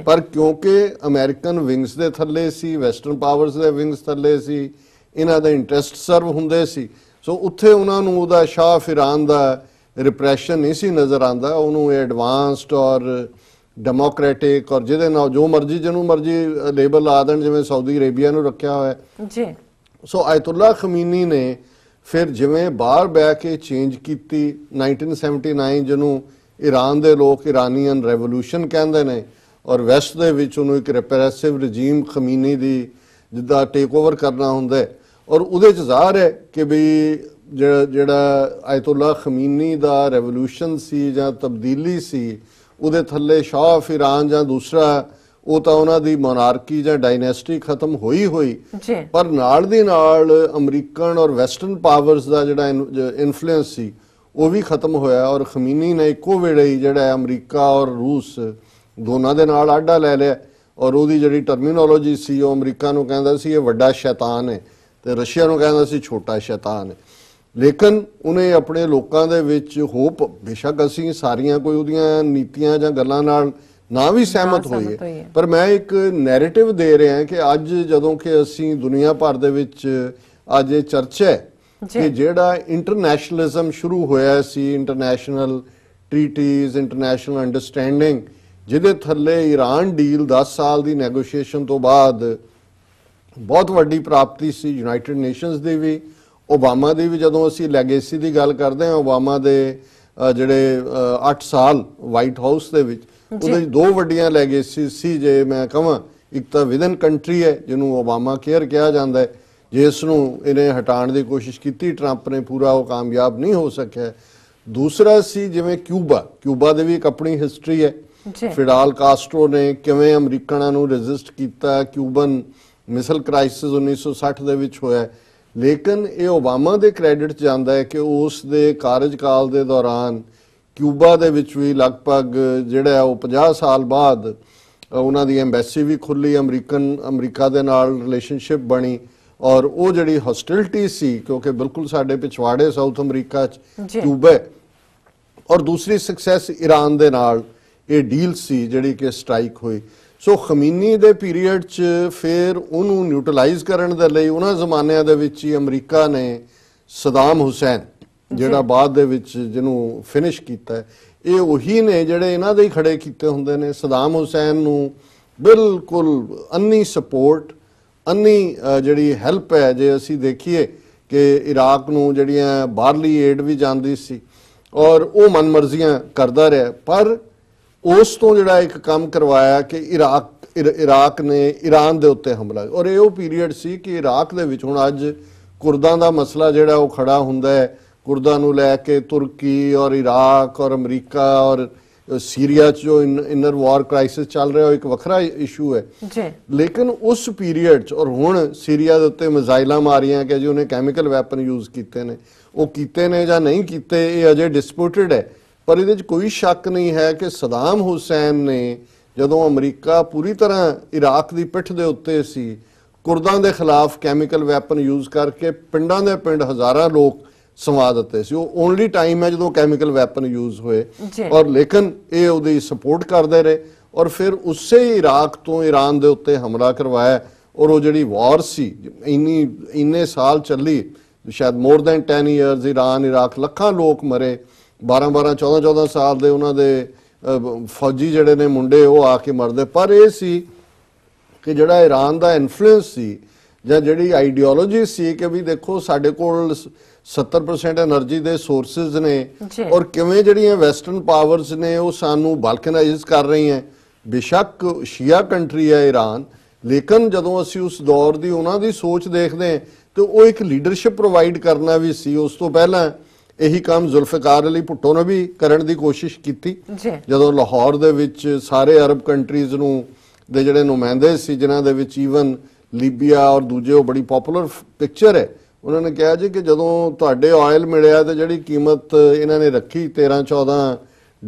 ਪਰ ਕਿਉਂਕਿ ਅਮਰੀਕਨ ਵਿੰਗਸ ਦੇ ਥੱਲੇ ਸੀ ਵੈਸਟਰਨ ਪਾਵਰਸ ਦੇ ਵਿੰਗਸ ਥੱਲੇ ਸੀ ਇਹਨਾਂ ਦਾ ਇੰਟਰਸਟ ਸਰਵ ਹੁੰਦੇ ਸੀ ਸੋ ਉੱਥੇ ਉਹਨਾਂ ਨੂੰ ਉਹਦਾ ਸ਼ਾਹ ਫਿਰਾਨ ਦਾ ਰਿਪਰੈਸ਼ਨ ਨਹੀਂ ਸੀ ਨਜ਼ਰ ਆਂਦਾ ਉਹਨੂੰ ਐਡਵਾਂਸਡ ਔਰ ਡੈਮੋਕ੍ਰੈਟਿਕ ਔਰ ਜਿਹਦੇ ਨਾਲ ਜੋ ਮਰਜ਼ੀ ਜਿਹਨੂੰ ਮਰਜ਼ੀ ਲੇਬਲ ਆ ਦੇਣ ਜਿਵੇਂ ਸਾਊਦੀ ਅਰੇਬੀਆ ਨੂੰ ਰੱਖਿਆ ਹੋਇਆ ਜੀ ਸੋ ਆਇਤੁੱਲਾ ਖਮੀਨੀ ਨੇ ਫਿਰ ਜਿਵੇਂ ਬਾਹਰ ਬੈ ਕੇ ਚੇਂਜ ਕੀਤੀ 1979 ਜਿਹਨੂੰ ਈਰਾਨ ਦੇ ਲੋਕ ਇਰਾਨੀਅਨ ਰੈਵੋਲੂਸ਼ਨ ਕਹਿੰਦੇ ਨੇ ਔਰ ਵੈਸਟ ਦੇ ਵਿੱਚ ਉਹਨੂੰ ਇੱਕ ਰਿਪਰੈਸਿਵ ਰਜੀਮ ਖਮੀਨੀ ਦੀ ਜਿੱਦਾਂ ਟੇਕ ਓਵਰ ਕਰਨਾ ਹੁੰਦਾ ਔਰ ਉਹਦੇ ਚ ਜ਼ਾਹਰ ਹੈ ਕਿ ਵੀ ਜਿਹੜਾ ਆਇਤੁੱਲਾ ਖਮੀਨੀ ਦਾ ਰੈਵੋਲੂਸ਼ਨ ਸੀ ਜਾਂ ਤਬਦੀਲੀ ਸੀ ਉਹਦੇ ਥੱਲੇ ਸ਼ਾਹ ਆਫ ਇਰਾਨ ਜਾਂ ਦੂਸਰਾ ਉਹ ਤਾਂ ਉਹਨਾਂ ਦੀ ਮੋਨਾਰਕੀ ਜਾਂ ਡਾਇਨੈਸਟੀ ਖਤਮ ਹੋਈ ਹੋਈ ਪਰ ਨਾਲ ਦੇ ਨਾਲ ਅਮਰੀਕਨ ਔਰ ਵੈਸਟਰਨ ਪਾਵਰਸ ਦਾ ਜਿਹੜਾ ਇਨਫਲੂਐਂਸ ਸੀ ਉਹ ਵੀ ਖਤਮ ਹੋਇਆ ਔਰ ਖਮੀਨੀ ਨੇ ਇੱਕੋ ਵੇਲੇ ਜਿਹੜਾ ਅਮਰੀਕਾ ਔਰ ਰੂਸ ਦੋਨਾਂ ਦੇ ਨਾਲ ਆਡਾ ਲੈ ਲਿਆ ਔਰ ਉਹਦੀ ਜਿਹੜੀ ਟਰਮੀਨੋਲੋਜੀ ਸੀ ਉਹ ਅਮਰੀਕਾ ਨੂੰ ਕਹਿੰਦਾ ਸੀ ਇਹ ਵੱਡਾ ਸ਼ੈਤਾਨ ਹੈ ਤੇ ਰਸ਼ੀਆ ਨੂੰ ਕਹਿੰਦਾ ਸੀ ਛੋਟਾ ਸ਼ੈਤਾਨ ਹੈ ਲੇਕਿਨ ਉਹਨੇ ਆਪਣੇ ਲੋਕਾਂ ਦੇ ਵਿੱਚ ਹੋਪ ਬੇਸ਼ੱਕ ਅਸੀਂ ਸਾਰੀਆਂ ਕੋਈ ਉਹਦੀਆਂ ਨੀਤੀਆਂ ਜਾਂ ਗੱਲਾਂ ਨਾਲ ਨਾ ਵੀ ਸਹਿਮਤ ਹੋਈਏ ਪਰ ਮੈਂ ਇੱਕ ਨੈਰੇਟਿਵ ਦੇ ਰਿਹਾ ਕਿ ਅੱਜ ਜਦੋਂ ਕਿ ਅਸੀਂ ਦੁਨੀਆ ਭਰ ਦੇ ਵਿੱਚ ਅੱਜ ਇਹ ਚਰਚਾ ਹੈ ਕਿ ਜਿਹੜਾ ਇੰਟਰਨੈਸ਼ਨਲਿਜ਼ਮ ਸ਼ੁਰੂ ਹੋਇਆ ਸੀ ਇੰਟਰਨੈਸ਼ਨਲ ਟ੍ਰੀਟੀਜ਼ ਇੰਟਰਨੈਸ਼ਨਲ ਅੰਡਰਸਟੈਂਡਿੰਗ ਜਿਹਦੇ ਥੱਲੇ ਈਰਾਨ ਡੀਲ 10 ਸਾਲ ਦੀ ਨੈਗੋਸ਼ੀਏਸ਼ਨ ਤੋਂ ਬਾਅਦ ਬਹੁਤ ਵੱਡੀ ਪ੍ਰਾਪਤੀ ਸੀ ਯੂਨਾਈਟਿਡ ਨੇਸ਼ਨਸ ਦੀ ਵੀ ਓਬਾਮਾ ਦੀ ਵੀ ਜਦੋਂ ਅਸੀਂ ਲੈਗੇਸੀ ਦੀ ਗੱਲ ਕਰਦੇ ਹਾਂ ਓਬਾਮਾ ਦੇ ਜਿਹੜੇ 8 ਸਾਲ ਵਾਈਟ ਹਾਊਸ ਦੇ ਵਿੱਚ ਉਹਦੇ ਦੋ ਵੱਡੀਆਂ ਲੈਗੇਸੀ ਸੀ ਜੇ ਮੈਂ ਕਹਾਂ ਇੱਕ ਤਾਂ ਵਿਦਨ ਕੰਟਰੀ ਹੈ ਜਿਹਨੂੰ ਓਬਾਮਾ ਕੇਅਰ ਕਿਹਾ ਜਾਂਦਾ ਹੈ ਜਿਸ ਨੂੰ ਇਹਨੇ ਹਟਾਉਣ ਦੀ ਕੋਸ਼ਿਸ਼ ਕੀਤੀ ਟਰੰਪ ਨੇ ਪੂਰਾ ਉਹ ਕਾਮਯਾਬ ਨਹੀਂ ਹੋ ਸਕਿਆ ਦੂਸਰਾ ਸੀ ਜਿਵੇਂ ਕਿਊਬਾ ਕਿਊਬਾ ਦੇ ਵੀ ਇੱਕ ਆਪਣੀ ਹਿਸਟਰੀ ਹੈ ਫਿਡਾਲ ਕਾਸਟਰੋ ਨੇ ਕਿਵੇਂ ਅਮਰੀਕਨਾਂ ਨੂੰ ਰੈਜ਼ਿਸਟ ਕੀਤਾ ਕਿਊਬਨ ਮਿਸਲ ਕ੍ਰਾਈਸਿਸ 1960 ਦੇ ਵਿੱਚ ਹੋਇਆ ਲੇਕਿਨ ਇਹ ਓਬਾਮਾ ਦੇ ਕ੍ਰੈਡਿਟ ਚ ਜਾਂਦਾ ਹੈ ਕਿ ਉਸ ਦੇ ਕਾਰਜਕਾਲ ਦੇ ਦੌਰਾਨ ਕਿਊਬਾ ਦੇ ਵਿੱਚ ਵੀ ਲਗਭਗ ਜਿਹੜਾ ਉਹ 50 ਸਾਲ ਬਾਅਦ ਉਹਨਾਂ ਦੀ ਐਮਬੈਸੀ ਵੀ ਖੁੱਲੀ ਅਮਰੀਕਨ ਅਮਰੀਕਾ ਦੇ ਨਾਲ ਰਿਲੇਸ਼ਨਸ਼ਿਪ ਬਣੀ ਔਰ ਉਹ ਜਿਹੜੀ ਹੌਸਟਿਲਟੀ ਸੀ ਕਿਉਂਕਿ ਬਿਲਕੁਲ ਸਾਡੇ ਪਿਛਵਾੜੇ ਸਾਊਥ ਅਮਰੀਕਾ ਚ ਕਿਊਬਾ ਔਰ ਦੂਸਰੀ ਸਕਸੈਸ ਈਰਾਨ ਦੇ ਨਾਲ ਇਹ ਡੀਲ ਸੀ ਜਿਹੜੀ ਕਿ ਸਟ੍ਰਾਈਕ ਹੋਈ ਸੋ ਖਮੀਨੀ ਦੇ ਪੀਰੀਅਡ 'ਚ ਫਿਰ ਉਹਨੂੰ ਨਿਊਟਰਲਾਈਜ਼ ਕਰਨ ਦੇ ਲਈ ਉਹਨਾਂ ਜ਼ਮਾਨਿਆਂ ਦੇ ਵਿੱਚ ਹੀ ਅਮਰੀਕਾ ਨੇ ਸਦਾਮ ਹੁਸੈਨ ਜਿਹੜਾ ਬਾਅਦ ਦੇ ਵਿੱਚ ਜਿਹਨੂੰ ਫਿਨਿਸ਼ ਕੀਤਾ ਇਹ ਉਹੀ ਨੇ ਜਿਹੜੇ ਇਹਨਾਂ ਦੇ ਹੀ ਖੜੇ ਕੀਤੇ ਹੁੰਦੇ ਨੇ ਸਦਾਮ ਹੁਸੈਨ ਨੂੰ ਬਿਲਕੁਲ ਅੰਨੀ ਸਪੋਰਟ ਅੰਨੀ ਜਿਹੜੀ ਹੈਲਪ ਹੈ ਜੇ ਅਸੀਂ ਦੇਖੀਏ ਕਿ ਇਰਾਕ ਨੂੰ ਜਿਹੜੀਆਂ ਬਾਹਰਲੀ ਏਡ ਵੀ ਜਾਂਦੀ ਸੀ ਔਰ ਉਹ ਮਨਮਰਜ਼ੀਆਂ ਕਰਦਾ ਰਿਹਾ ਪਰ ਉਸ ਤੋਂ ਜਿਹੜਾ ਇੱਕ ਕੰਮ ਕਰਵਾਇਆ ਕਿ ਇਰਾਕ ਇਰਾਕ ਨੇ ਈਰਾਨ ਦੇ ਉੱਤੇ ਹਮਲਾ ਔਰ ਇਹ ਉਹ ਪੀਰੀਅਡ ਸੀ ਕਿ ਇਰਾਕ ਦੇ ਵਿੱਚ ਹੁਣ ਅੱਜ ਕੁਰਦਾਂ ਦਾ ਮਸਲਾ ਜਿਹੜਾ ਉਹ ਖੜਾ ਹੁੰਦਾ ਹੈ ਕੁਰਦਾਂ ਨੂੰ ਲੈ ਕੇ ਤੁਰਕੀ ਔਰ ਇਰਾਕ ਔਰ ਅਮਰੀਕਾ ਔਰ ਸੀਰੀਆ 'ਚ ਜੋ ਇਨਰ ਵਾਰ ਕ੍ਰਾਈਸਿਸ ਚੱਲ ਰਿਹਾ ਉਹ ਇੱਕ ਵੱਖਰਾ ਇਸ਼ੂ ਹੈ ਜੀ ਲੇਕਿਨ ਉਸ ਪੀਰੀਅਡ 'ਚ ਔਰ ਹੁਣ ਸੀਰੀਆ ਦੇ ਉੱਤੇ ਮਜ਼ਾਈਲਾ ਮਾਰੀਆਂ ਕਿ ਜੀ ਉਹਨੇ ਕੈਮੀਕਲ ਵੈਪਨ ਯੂਜ਼ ਕੀਤੇ ਨੇ ਉਹ ਕੀਤੇ ਨੇ ਜਾਂ ਨਹੀਂ ਕੀਤੇ ਇਹ ਅਜੇ ਡਿਸਪਿਊਟਡ ਹੈ ਪਰ ਇਹਦੇ ਵਿੱਚ ਕੋਈ ਸ਼ੱਕ ਨਹੀਂ ਹੈ ਕਿ ਸਦਾਮ ਹੁਸੈਨ ਨੇ ਜਦੋਂ ਅਮਰੀਕਾ ਪੂਰੀ ਤਰ੍ਹਾਂ ਇਰਾਕ ਦੀ ਪਿੱਠ ਦੇ ਉੱਤੇ ਸੀ ਕੁਰਦਾਂ ਦੇ ਖਿਲਾਫ ਕੈਮੀਕਲ ਵੈਪਨ ਯੂਜ਼ ਕਰਕੇ ਪਿੰਡਾਂ ਦੇ ਪਿੰਡ ਹਜ਼ਾਰਾਂ ਲੋਕ ਸਵਾ ਦਿੱਤੇ ਸੀ ਉਹ ਓਨਲੀ ਟਾਈਮ ਹੈ ਜਦੋਂ ਕੈਮੀਕਲ ਵੈਪਨ ਯੂਜ਼ ਹੋਏ ਔਰ ਲੇਕਿਨ ਇਹ ਉਹਦੀ ਸਪੋਰਟ ਕਰਦੇ ਰਹੇ ਔਰ ਫਿਰ ਉਸੇ ਇਰਾਕ ਤੋਂ ਈਰਾਨ ਦੇ ਉੱਤੇ ਹਮਲਾ ਕਰਵਾਇਆ ਔਰ ਉਹ ਜਿਹੜੀ ਵਾਰ ਸੀ ਇੰਨੀ ਇੰਨੇ ਸਾਲ ਚੱਲੀ ਸ਼ਾਇਦ more than 10 years Iran Iraq ਲੱਖਾਂ ਲੋਕ ਮਰੇ 12 12 14 14 ਸਾਲ ਦੇ ਉਹਨਾਂ ਦੇ ਫੌਜੀ ਜਿਹੜੇ ਨੇ ਮੁੰਡੇ ਉਹ ਆ ਕੇ ਮਰਦੇ ਪਰ ਇਹ ਸੀ ਕਿ ਜਿਹੜਾ ਇਰਾਨ ਦਾ ਇਨਫਲੂਐਂਸ ਸੀ ਜਾਂ ਜਿਹੜੀ ਆਈਡੀਓਲੋਜੀ ਸੀ ਕਿ ਵੀ ਦੇਖੋ ਸਾਡੇ ਕੋਲ 70% એનર્ਜੀ ਦੇ ਸੋਰਸਸ ਨੇ ਔਰ ਕਿਵੇਂ ਜਿਹੜੀਆਂ ਵੈਸਟਰਨ ਪਾਵਰਸ ਨੇ ਉਹ ਸਾਨੂੰ ਬਲਕਨਾਈਜ਼ ਕਰ ਰਹੀਆਂ ਬਿਸ਼ੱਕ ਸ਼ੀਆ ਕੰਟਰੀ ਹੈ ਇਰਾਨ ਲੇਕਿਨ ਜਦੋਂ ਅਸੀਂ ਉਸ ਦੌਰ ਦੀ ਉਹਨਾਂ ਦੀ ਸੋਚ ਦੇਖਦੇ ਹਾਂ ਤੇ ਉਹ ਇੱਕ ਲੀਡਰਸ਼ਿਪ ਪ੍ਰੋਵਾਈਡ ਕਰਨਾ ਵੀ ਸੀ ਉਸ ਤੋਂ ਪਹਿਲਾਂ ਇਹੀ ਕੰਮ ਜ਼ੁਲਫਕਾਰ ਅਲੀ ਭੁੱਟੋ ਨੇ ਵੀ ਕਰਨ ਦੀ ਕੋਸ਼ਿਸ਼ ਕੀਤੀ ਜਦੋਂ ਲਾਹੌਰ ਦੇ ਵਿੱਚ ਸਾਰੇ ਅਰਬ ਕੰਟਰੀਜ਼ ਨੂੰ ਦੇ ਜਿਹੜੇ ਨੁਮਾਇੰਦੇ ਸੀ ਜਿਨ੍ਹਾਂ ਦੇ ਵਿੱਚ ਈਵਨ ਲੀਬੀਆ ਔਰ ਦੂਜੇ ਉਹ ਬੜੀ ਪਪੂਲਰ ਪਿਕਚਰ ਹੈ ਉਹਨਾਂ ਨੇ ਕਿਹਾ ਜੀ ਕਿ ਜਦੋਂ ਤੁਹਾਡੇ ਆਇਲ ਮਿਲਿਆ ਤੇ ਜਿਹੜੀ ਕੀਮਤ ਇਹਨਾਂ ਨੇ ਰੱਖੀ 13 14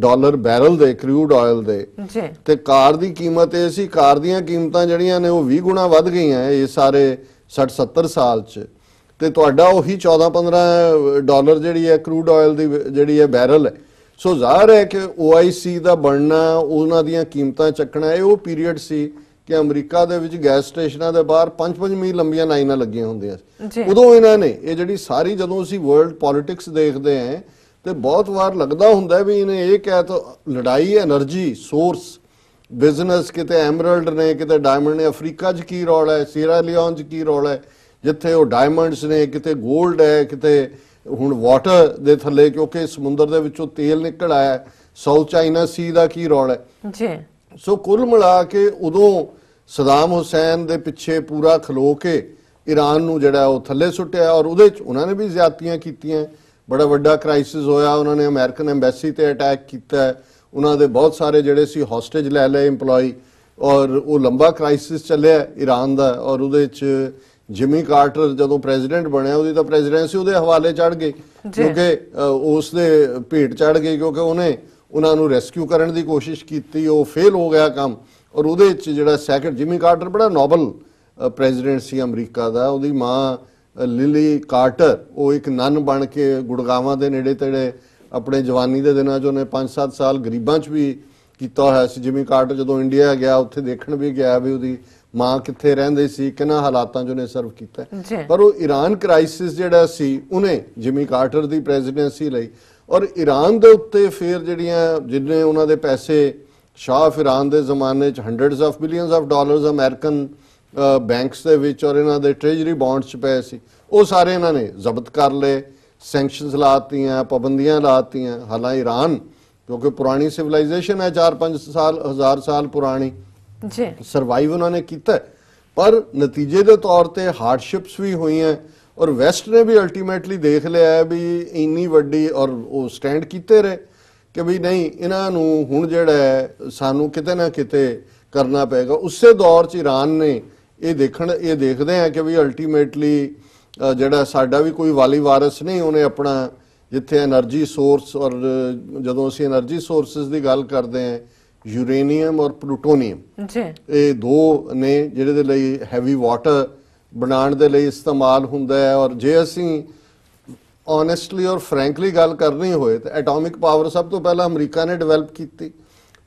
ਡਾਲਰ ਬੈਰਲ ਦੇ ਕ੍ਰੂਡ ਆਇਲ ਦੇ ਜੀ ਤੇ ਕਾਰ ਦੀ ਕੀਮਤ ਇਹ ਸੀ ਕਾਰ ਦੀਆਂ ਕੀਮਤਾਂ ਜਿਹੜੀਆਂ ਨੇ ਉਹ 20 ਗੁਣਾ ਵੱਧ ਗਈਆਂ ਇਹ ਸਾਰੇ 60 70 ਸਾਲ ਚ ਤੇ ਤੁਹਾਡਾ ਉਹੀ 14-15 ਡਾਲਰ ਜਿਹੜੀ ਹੈ ਕਰੂਡ ਆਇਲ ਦੀ ਜਿਹੜੀ ਹੈ ਬੈਰਲ ਹੈ ਸੋ ਜ਼ਾਹਰ ਹੈ ਕਿ OIC ਦਾ ਬਣਨਾ ਉਹਨਾਂ ਦੀਆਂ ਕੀਮਤਾਂ ਚੱਕਣਾ ਇਹ ਉਹ ਪੀਰੀਅਡ ਸੀ ਕਿ ਅਮਰੀਕਾ ਦੇ ਵਿੱਚ ਗੈਸ ਸਟੇਸ਼ਨਾਂ ਦੇ ਬਾਹਰ 5-5 ਮੀਲ ਲੰਬੀਆਂ ਲਾਈਨਾਂ ਲੱਗੀਆਂ ਹੁੰਦੀਆਂ ਸੀ ਉਦੋਂ ਇਹਨਾਂ ਨੇ ਇਹ ਜਿਹੜੀ ਸਾਰੀ ਜਦੋਂ ਅਸੀਂ ਵਰਲਡ ਪੋਲਿਟਿਕਸ ਦੇਖਦੇ ਆਂ ਤੇ ਬਹੁਤ ਵਾਰ ਲੱਗਦਾ ਹੁੰਦਾ ਵੀ ਇਹਨੇ ਇਹ ਕਹਿ ਤੋ ਲੜਾਈ એનર્ਜੀ ਸੋਰਸ ਬਿਜ਼ਨਸ ਕਿਤੇ ਐਮਰਲਡ ਨੇ ਕਿਤੇ ਡਾਇਮੰਡ ਨੇ ਅਫਰੀਕਾ 'ਚ ਕੀ ਰੋਲ ਹੈ ਸੀਰਾ ਲਿਓਨ 'ਚ ਕੀ ਰੋਲ ਹੈ ਜਿੱਥੇ ਉਹ ਡਾਇਮੰਡਸ ਨੇ ਕਿਤੇ 골ਡ ਹੈ ਕਿਤੇ ਹੁਣ ਵਾਟਰ ਦੇ ਥੱਲੇ ਕਿਉਂਕਿ ਸਮੁੰਦਰ ਦੇ ਵਿੱਚੋਂ ਤੇਲ ਨਿਕਲ ਆਇਆ ਸਾਊਥ ਚਾਈਨਾ ਸੀ ਦਾ ਕੀ ਰੋਲ ਹੈ ਜੀ ਸੋ ਕੁੱਲ ਮਿਲਾ ਕੇ ਉਦੋਂ ਸਦਾਮ ਹੁਸੈਨ ਦੇ ਪਿੱਛੇ ਪੂਰਾ ਖਲੋ ਕੇ ਈਰਾਨ ਨੂੰ ਜਿਹੜਾ ਉਹ ਥੱਲੇ ਸੁੱਟਿਆ ਔਰ ਉਹਦੇ ਚ ਉਹਨਾਂ ਨੇ ਵੀ ਜ਼ਿਆਤੀਆਂ ਕੀਤੀਆਂ ਬੜਾ ਵੱਡਾ ਕ੍ਰਾਈਸਿਸ ਹੋਇਆ ਉਹਨਾਂ ਨੇ ਅਮਰੀਕਨ ਐਮਬੈਸੀ ਤੇ ਅਟੈਕ ਕੀਤਾ ਉਹਨਾਂ ਦੇ ਬਹੁਤ ਸਾਰੇ ਜਿਹੜੇ ਸੀ ਹੌਸਟੇਜ ਲੈ ਲਏ EMPLOYE ਔਰ ਉਹ ਲੰਬਾ ਕ੍ਰਾਈਸਿਸ ਚੱਲਿਆ ਈਰਾਨ ਦਾ ਔਰ ਉਹਦੇ ਚ ਜਿਮੀ ਕਾਰਟਰ ਜਦੋਂ ਪ੍ਰੈਜ਼ੀਡੈਂਟ ਬਣਿਆ ਉਹਦੀ ਤਾਂ ਪ੍ਰੈਜ਼ੀਡੈਂਸੀ ਉਹਦੇ ਹਵਾਲੇ ਚੜ ਗਈ ਕਿਉਂਕਿ ਉਸ ਦੇ ਭੇਟ ਚੜ ਗਈ ਕਿਉਂਕਿ ਉਹਨੇ ਉਹਨਾਂ ਨੂੰ ਰੈਸਕਿਊ ਕਰਨ ਦੀ ਕੋਸ਼ਿਸ਼ ਕੀਤੀ ਉਹ ਫੇਲ ਹੋ ਗਿਆ ਕੰਮ ਔਰ ਉਹਦੇ ਵਿੱਚ ਜਿਹੜਾ ਸੈਕਟ ਜਿਮੀ ਕਾਰਟਰ ਬੜਾ ਨੋਬਲ ਪ੍ਰੈਜ਼ੀਡੈਂਟ ਸੀ ਅਮਰੀਕਾ ਦਾ ਉਹਦੀ ਮਾਂ ਲਿਲੀ ਕਾਰਟਰ ਉਹ ਇੱਕ ਨਨ ਬਣ ਕੇ ਗੁੜਗਾਵਾਂ ਦੇ ਨੇੜੇ ਤੇੜੇ ਆਪਣੇ ਜਵਾਨੀ ਦੇ ਦਿਨਾਂ 'ਚ ਉਹਨੇ 5-7 ਸਾਲ ਗਰੀਬਾਂ 'ਚ ਵੀ ਕੀਤਾ ਹੋਇਆ ਸੀ ਜਿਮੀ ਕਾਰਟਰ ਜਦੋਂ ਇੰਡੀਆ ਗਿਆ ਉੱਥੇ ਦੇਖਣ ਵੀ ਗਿਆ ਵੀ ਉਹਦੀ ਮਾਂ ਕਿੱਥੇ ਰਹਿੰਦੇ ਸੀ ਕਿਹਨਾਂ ਹਾਲਾਤਾਂ 'ਚ ਉਹਨੇ ਸਰਵ ਕੀਤਾ ਪਰ ਉਹ ਈਰਾਨ ਕ੍ਰਾਈਸਿਸ ਜਿਹੜਾ ਸੀ ਉਹਨੇ ਜਿਮੀ ਕਾਰਟਰ ਦੀ ਪ੍ਰੈਜ਼ੀਡੈਂਸੀ ਲਈ ਔਰ ਈਰਾਨ ਦੇ ਉੱਤੇ ਫਿਰ ਜਿਹੜੀਆਂ ਜਿੰਨੇ ਉਹਨਾਂ ਦੇ ਪੈਸੇ ਸ਼ਾਹ ਫਿਰਾਨ ਦੇ ਜ਼ਮਾਨੇ 'ਚ hundreds of billions of dollars American banks ਦੇ ਵਿੱਚ ਔਰ ਇਹਨਾਂ ਦੇ ਟ੍ਰੈਜਰੀ ਬੌਂਡਸ 'ਚ ਪਏ ਸੀ ਉਹ ਸਾਰੇ ਇਹਨਾਂ ਨੇ ਜ਼ਬਤ ਕਰ ਲਏ ਸੈਂਕਸ਼ਨਸ ਲਾਤੀਆਂ ਪਾਬੰਦੀਆਂ ਲਾਤੀਆਂ ਹਾਲਾਂ ਈਰਾਨ ਕਿਉਂਕਿ ਪੁਰਾਣੀ ਸਿਵਲਾਈਜੇਸ਼ਨ ਹੈ 4-5 ਸਾਲ 1000 ਸਾਲ ਪੁਰਾਣੀ ਜੀ ਸਰਵਾਈਵ ਉਹਨਾਂ ਨੇ ਕੀਤਾ ਪਰ ਨਤੀਜੇ ਦੇ ਤੌਰ ਤੇ ਹਾਰਡਸ਼ਿਪਸ ਵੀ ਹੋਈਆਂ ਔਰ ਵੈਸਟ ਨੇ ਵੀ ਅਲਟੀਮੇਟਲੀ ਦੇਖ ਲਿਆ ਵੀ ਇੰਨੀ ਵੱਡੀ ਔਰ ਉਹ ਸਟੈਂਡ ਕੀਤੇ ਰਹੇ ਕਿ ਵੀ ਨਹੀਂ ਇਹਨਾਂ ਨੂੰ ਹੁਣ ਜਿਹੜਾ ਸਾਨੂੰ ਕਿਤੇ ਨਾ ਕਿਤੇ ਕਰਨਾ ਪਏਗਾ ਉਸੇ ਦੌਰ 'ਚ ਈਰਾਨ ਨੇ ਇਹ ਦੇਖਣ ਇਹ ਦੇਖਦੇ ਆ ਕਿ ਵੀ ਅਲਟੀਮੇਟਲੀ ਜਿਹੜਾ ਸਾਡਾ ਵੀ ਕੋਈ ਵਾਲੀ ਵਾਰਸ ਨਹੀਂ ਉਹਨੇ ਆਪਣਾ ਜਿੱਥੇ એનર્ਜੀ ਸੋਰਸ ਔਰ ਜਦੋਂ ਅਸੀਂ એનર્ਜੀ ਸੋਰਸਸ ਦੀ ਗੱਲ ਕਰਦੇ ਆ ਯੂਰੇਨੀਅਮ ਔਰ ਪਲੂਟੋਨੀਅਮ ਜੀ ਇਹ ਦੋ ਨੇ ਜਿਹੜੇ ਦੇ ਲਈ ਹੈਵੀ ਵਾਟਰ ਬਣਾਉਣ ਦੇ ਲਈ ਇਸਤੇਮਾਲ ਹੁੰਦਾ ਹੈ ਔਰ ਜੇ ਅਸੀਂ ਓਨੈਸਟਲੀ ਔਰ ਫ੍ਰੈਂਕਲੀ ਗੱਲ ਕਰਨੀ ਹੋਏ ਤਾਂ ਐਟੋਮਿਕ ਪਾਵਰ ਸਭ ਤੋਂ ਪਹਿਲਾਂ ਅਮਰੀਕਾ ਨੇ ਡਿਵੈਲਪ ਕੀਤੀ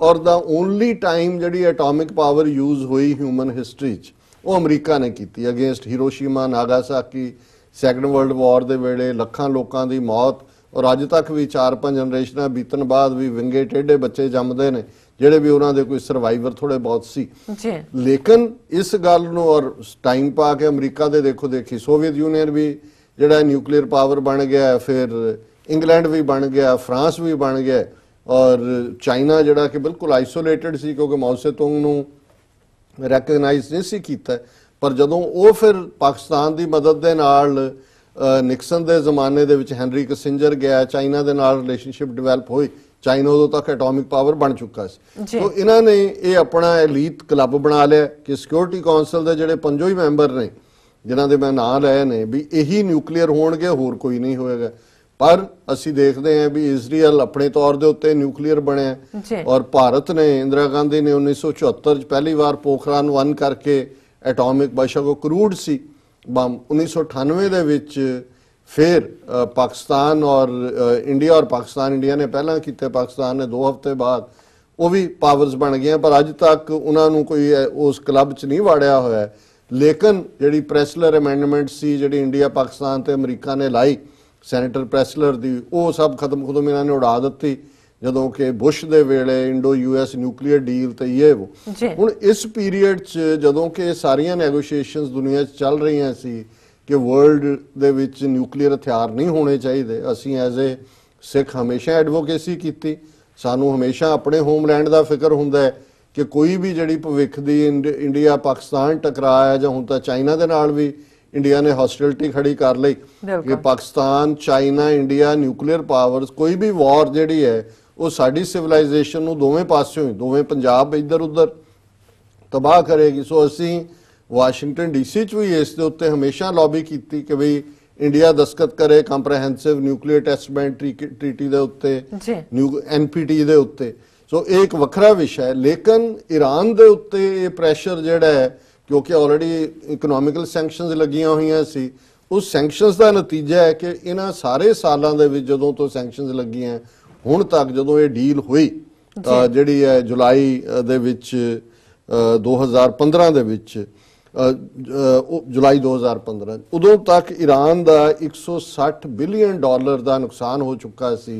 ਔਰ ਦਾ ਓਨਲੀ ਟਾਈਮ ਜਿਹੜੀ ਐਟੋਮਿਕ ਪਾਵਰ ਯੂਜ਼ ਹੋਈ ਹਿਊਮਨ ਹਿਸਟਰੀ 'ਚ ਉਹ ਅਮਰੀਕਾ ਨੇ ਕੀਤੀ against Hiroshima Nagasaki second world war ਦੇ ਵੇਲੇ ਲੱਖਾਂ ਲੋਕਾਂ ਦੀ ਮੌਤ ਔਰ ਅੱਜ ਤੱਕ ਵੀ 4-5 ਜਨਰੇਸ਼ਨਾਂ ਬੀਤਣ ਬਾਅਦ ਵੀ ਵਿੰਗੇ ਟੇਢੇ ਬੱਚੇ ਜੰਮਦੇ ਨੇ ਜਿਹੜੇ ਵੀ ਉਹਨਾਂ ਦੇ ਕੋਈ ਸਰਵਾਈਵਰ ਥੋੜੇ ਬਹੁਤ ਸੀ ਜੀ ਲੇਕਿਨ ਇਸ ਗੱਲ ਨੂੰ ਔਰ ਟਾਈਮ ਪਾ ਕੇ ਅਮਰੀਕਾ ਦੇ ਦੇਖੋ ਦੇਖੀ ਸੋਵੀਅਤ ਯੂਨੀਅਨ ਵੀ ਜਿਹੜਾ ਨਿਊਕਲੀਅਰ ਪਾਵਰ ਬਣ ਗਿਆ ਫਿਰ ਇੰਗਲੈਂਡ ਵੀ ਬਣ ਗਿਆ ਫਰਾਂਸ ਵੀ ਬਣ ਗਿਆ ਔਰ ਚਾਈਨਾ ਜਿਹੜਾ ਕਿ ਬਿਲਕੁਲ ਆਈਸੋਲੇਟਡ ਸੀ ਕਿਉਂਕਿ ਮੌਸੇ ਤੋਂ ਨੂੰ ਰੈਕਗਨਾਈਜ਼ ਨਹੀਂ ਸੀ ਕੀਤਾ ਪਰ ਜਦੋਂ ਉਹ ਫਿਰ ਪਾਕਿਸਤਾਨ ਦੀ ਮਦਦ ਦੇ ਨਾਲ ਨਿਕਸਨ ਦੇ ਜ਼ਮਾਨੇ ਦੇ ਵਿੱਚ ਹੈਨਰੀ ਕਿਸਿੰਜਰ ਗਿਆ ਚਾਈਨਾ ਦੇ ਨਾਲ ਰਿਲੇਸ਼ਨਸ਼ਿਪ ਡਿਵੈਲਪ ਹੋਈ ਚਾਈਨਾ ਉਦੋਂ ਤੱਕ ਐਟੋਮਿਕ ਪਾਵਰ ਬਣ ਚੁੱਕਾ ਸੀ ਤੋਂ ਇਹਨਾਂ ਨੇ ਇਹ ਆਪਣਾ ਐਲੀਟ ਕਲੱਬ ਬਣਾ ਲਿਆ ਕਿ ਸਿਕਿਉਰਿਟੀ ਕਾਉਂਸਲ ਦੇ ਜਿਹੜੇ ਪੰਜੋ ਹੀ ਮੈਂਬਰ ਨੇ ਜਿਨ੍ਹਾਂ ਦੇ ਮੈਂ ਨਾਂ ਲਏ ਨੇ ਵੀ ਇਹੀ ਨਿਊਕਲੀਅਰ ਹੋਣਗੇ ਹੋਰ ਕੋਈ ਨਹੀਂ ਹੋਏਗਾ ਪਰ ਅਸੀਂ ਦੇਖਦੇ ਹਾਂ ਵੀ ਇਜ਼ਰਾਈਲ ਆਪਣੇ ਤੌਰ ਦੇ ਉੱਤੇ ਨਿਊਕਲੀਅਰ ਬਣਿਆ ਔਰ ਭਾਰਤ ਨੇ ਇੰਦਰਾ ਗਾਂਧੀ ਨੇ 1974 ਚ ਪਹਿਲੀ ਵਾਰ ਪੋਖਰਾਨ 1 ਕਰਕੇ ਐਟੋਮਿਕ ਬਸ਼ਾ ਕੋ ਕਰੂਡ ਸੀ ਬੰਬ 1998 ਦੇ ਵਿੱਚ ਫਿਰ ਪਾਕਿਸਤਾਨ ਔਰ ਇੰਡੀਆ ਔਰ ਪਾਕਿਸਤਾਨ ਇੰਡੀਆ ਨੇ ਪਹਿਲਾਂ ਕੀਤੇ ਪਾਕਿਸਤਾਨ ਨੇ 2 ਹਫ਼ਤੇ ਬਾਅਦ ਉਹ ਵੀ ਪਾਵਰਸ ਬਣ ਗਏ ਪਰ ਅੱਜ ਤੱਕ ਉਹਨਾਂ ਨੂੰ ਕੋਈ ਉਸ ਕਲੱਬ 'ਚ ਨਹੀਂ ਵਾੜਿਆ ਹੋਇਆ ਲੇਕਿਨ ਜਿਹੜੀ ਪ੍ਰੈਸਲਰ ਅਮੈਂਡਮੈਂਟ ਸੀ ਜਿਹੜੀ ਇੰਡੀਆ ਪਾਕਿਸਤਾਨ ਤੇ ਅਮਰੀਕਾ ਨੇ ਲਾਈ ਸੈਨੇਟਰ ਪ੍ਰੈਸਲਰ ਦੀ ਉਹ ਸਭ ਖਤਮ ਖਤਮ ਇਹਨਾਂ ਨੇ ਉਡਾ ਦਿੱਤੀ ਜਦੋਂ ਕਿ ਬੁਸ਼ ਦੇ ਵੇਲੇ ਇੰਡੋ ਯੂਐਸ ਨਿਊਕਲੀਅਰ ਡੀਲ ਤੇ ਇਹ ਉਹ ਹੁਣ ਇਸ ਪੀਰੀਅਡ 'ਚ ਜਦੋਂ ਕਿ ਸਾਰੀਆਂ ਨੇਗੋਸ਼ੀਏਸ਼ਨਸ ਦੁਨੀਆ 'ਚ ਚੱਲ ਰਹੀਆਂ ਸੀ ਕਿ ਵਰਲਡ ਦੇ ਵਿੱਚ ਨਿਊਕਲੀਅਰ ਹਥਿਆਰ ਨਹੀਂ ਹੋਣੇ ਚਾਹੀਦੇ ਅਸੀਂ ਐਜ਼ ਅ ਸਿੱਖ ਹਮੇਸ਼ਾ ਐਡਵੋਕੇਸੀ ਕੀਤੀ ਸਾਨੂੰ ਹਮੇਸ਼ਾ ਆਪਣੇ ਹੋਮਲੈਂਡ ਦਾ ਫਿਕਰ ਹੁੰਦਾ ਹੈ ਕਿ ਕੋਈ ਵੀ ਜਿਹੜੀ ਭਵਿੱਖ ਦੀ ਇੰਡੀਆ ਪਾਕਿਸਤਾਨ ਟਕਰਾਇਆ ਜਾਂ ਹੁਣ ਤਾਂ ਚਾਈਨਾ ਦੇ ਨਾਲ ਵੀ ਇੰਡੀਆ ਨੇ ਹੌਸਟਿਲਟੀ ਖੜੀ ਕਰ ਲਈ ਕਿ Pakistan China India nuclear powers ਕੋਈ ਵੀ ਵਾਰ ਜਿਹੜੀ ਹੈ ਉਹ ਸਾਡੀ ਸਿਵਲਾਈਜੇਸ਼ਨ ਨੂੰ ਦੋਵੇਂ ਪਾਸਿਓਂ ਦੋਵੇਂ ਪੰਜਾਬ ਇੱਧਰ ਉੱਧਰ ਤਬਾਹ ਕਰੇਗੀ ਸੋ ਅਸੀਂ ਵਾਸ਼ਿੰਗਟਨ ਡੀਸੀ 'ਚ ਵੀ ਇਸ ਦੇ ਉੱਤੇ ਹਮੇਸ਼ਾ ਲੌਬੀ ਕੀਤੀ ਕਿ ਵੀ ਇੰਡੀਆ ਦਸਖਤ ਕਰੇ ਕੰਪ੍ਰੀਹੈਂਸਿਵ ਨਿਊਕਲੀਅਰ ਟੈਸਟਮੈਂਟ ਟ੍ਰੀਟੀ ਦੇ ਉੱਤੇ ਨਿਊ ਐਨਪੀਟੀ ਦੇ ਉੱਤੇ ਸੋ ਇਹ ਇੱਕ ਵੱਖਰਾ ਵਿਸ਼ਾ ਹੈ ਲੇਕਿਨ ਈਰਾਨ ਦੇ ਉੱਤੇ ਇਹ ਪ੍ਰੈਸ਼ਰ ਜਿਹੜਾ ਹੈ ਕਿਉਂਕਿ ਆਲਰੇਡੀ ਇਕਨੋਮਿਕਲ ਸੈਂਕਸ਼ਨਸ ਲੱਗੀਆਂ ਹੋਈਆਂ ਸੀ ਉਸ ਸੈਂਕਸ਼ਨਸ ਦਾ ਨਤੀਜਾ ਹੈ ਕਿ ਇਹਨਾਂ ਸਾਰੇ ਸਾਲਾਂ ਦੇ ਵਿੱਚ ਜਦੋਂ ਤੋਂ ਸੈਂਕਸ਼ਨਸ ਲੱਗੀਆਂ ਹੁਣ ਤੱਕ ਜਦੋਂ ਇਹ ਡੀਲ ਹੋਈ ਜਿਹੜੀ ਹੈ ਜੁਲਾਈ ਦੇ ਵਿੱਚ 2015 ਦੇ ਵਿੱਚ ਜੁਲਾਈ 2015 ਉਦੋਂ ਤੱਕ ਈਰਾਨ ਦਾ 160 ਬਿਲੀਅਨ ਡਾਲਰ ਦਾ ਨੁਕਸਾਨ ਹੋ ਚੁੱਕਾ ਸੀ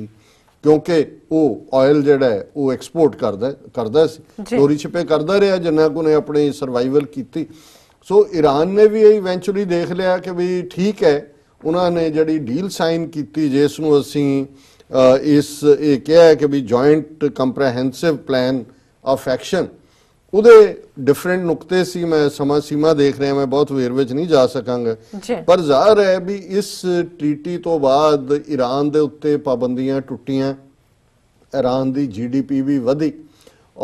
ਕਿਉਂਕਿ ਉਹ ਆਇਲ ਜਿਹੜਾ ਹੈ ਉਹ ਐਕਸਪੋਰਟ ਕਰਦਾ ਕਰਦਾ ਸੀ ਚੋਰੀ ਛਿਪੇ ਕਰਦਾ ਰਿਹਾ ਜਿੰਨਾ ਕੋ ਨੇ ਆਪਣੀ ਸਰਵਾਈਵਲ ਕੀਤੀ ਸੋ ਈਰਾਨ ਨੇ ਵੀ ਇਵੈਂਚੁਅਲੀ ਦੇਖ ਲਿਆ ਕਿ ਵੀ ਠੀਕ ਹੈ ਉਹਨਾਂ ਨੇ ਜਿਹੜੀ ਡੀਲ ਸਾਈਨ ਕੀਤੀ ਜਿਸ ਨੂੰ ਅਸੀਂ ਇਸ ਇਹ ਕਿਹਾ ਕਿ ਵੀ joint comprehensive plan of action ਉਹਦੇ ਡਿਫਰੈਂਟ ਨੁਕਤੇ ਸੀ ਮੈਂ ਸਮਾਂ ਸੀਮਾ ਦੇਖ ਰਿਹਾ ਮੈਂ ਬਹੁਤ ਵੇਰ ਵਿੱਚ ਨਹੀਂ ਜਾ ਸਕਾਂਗਾ ਪਰ ਜ਼ਾਹਰ ਹੈ ਵੀ ਇਸ ਟ੍ਰੀਟੀ ਤੋਂ ਬਾਅਦ ਈਰਾਨ ਦੇ ਉੱਤੇ ਪਾਬੰਦੀਆਂ ਟੁੱਟੀਆਂ ਈਰਾਨ ਦੀ ਜੀਡੀਪੀ ਵੀ ਵਧੀ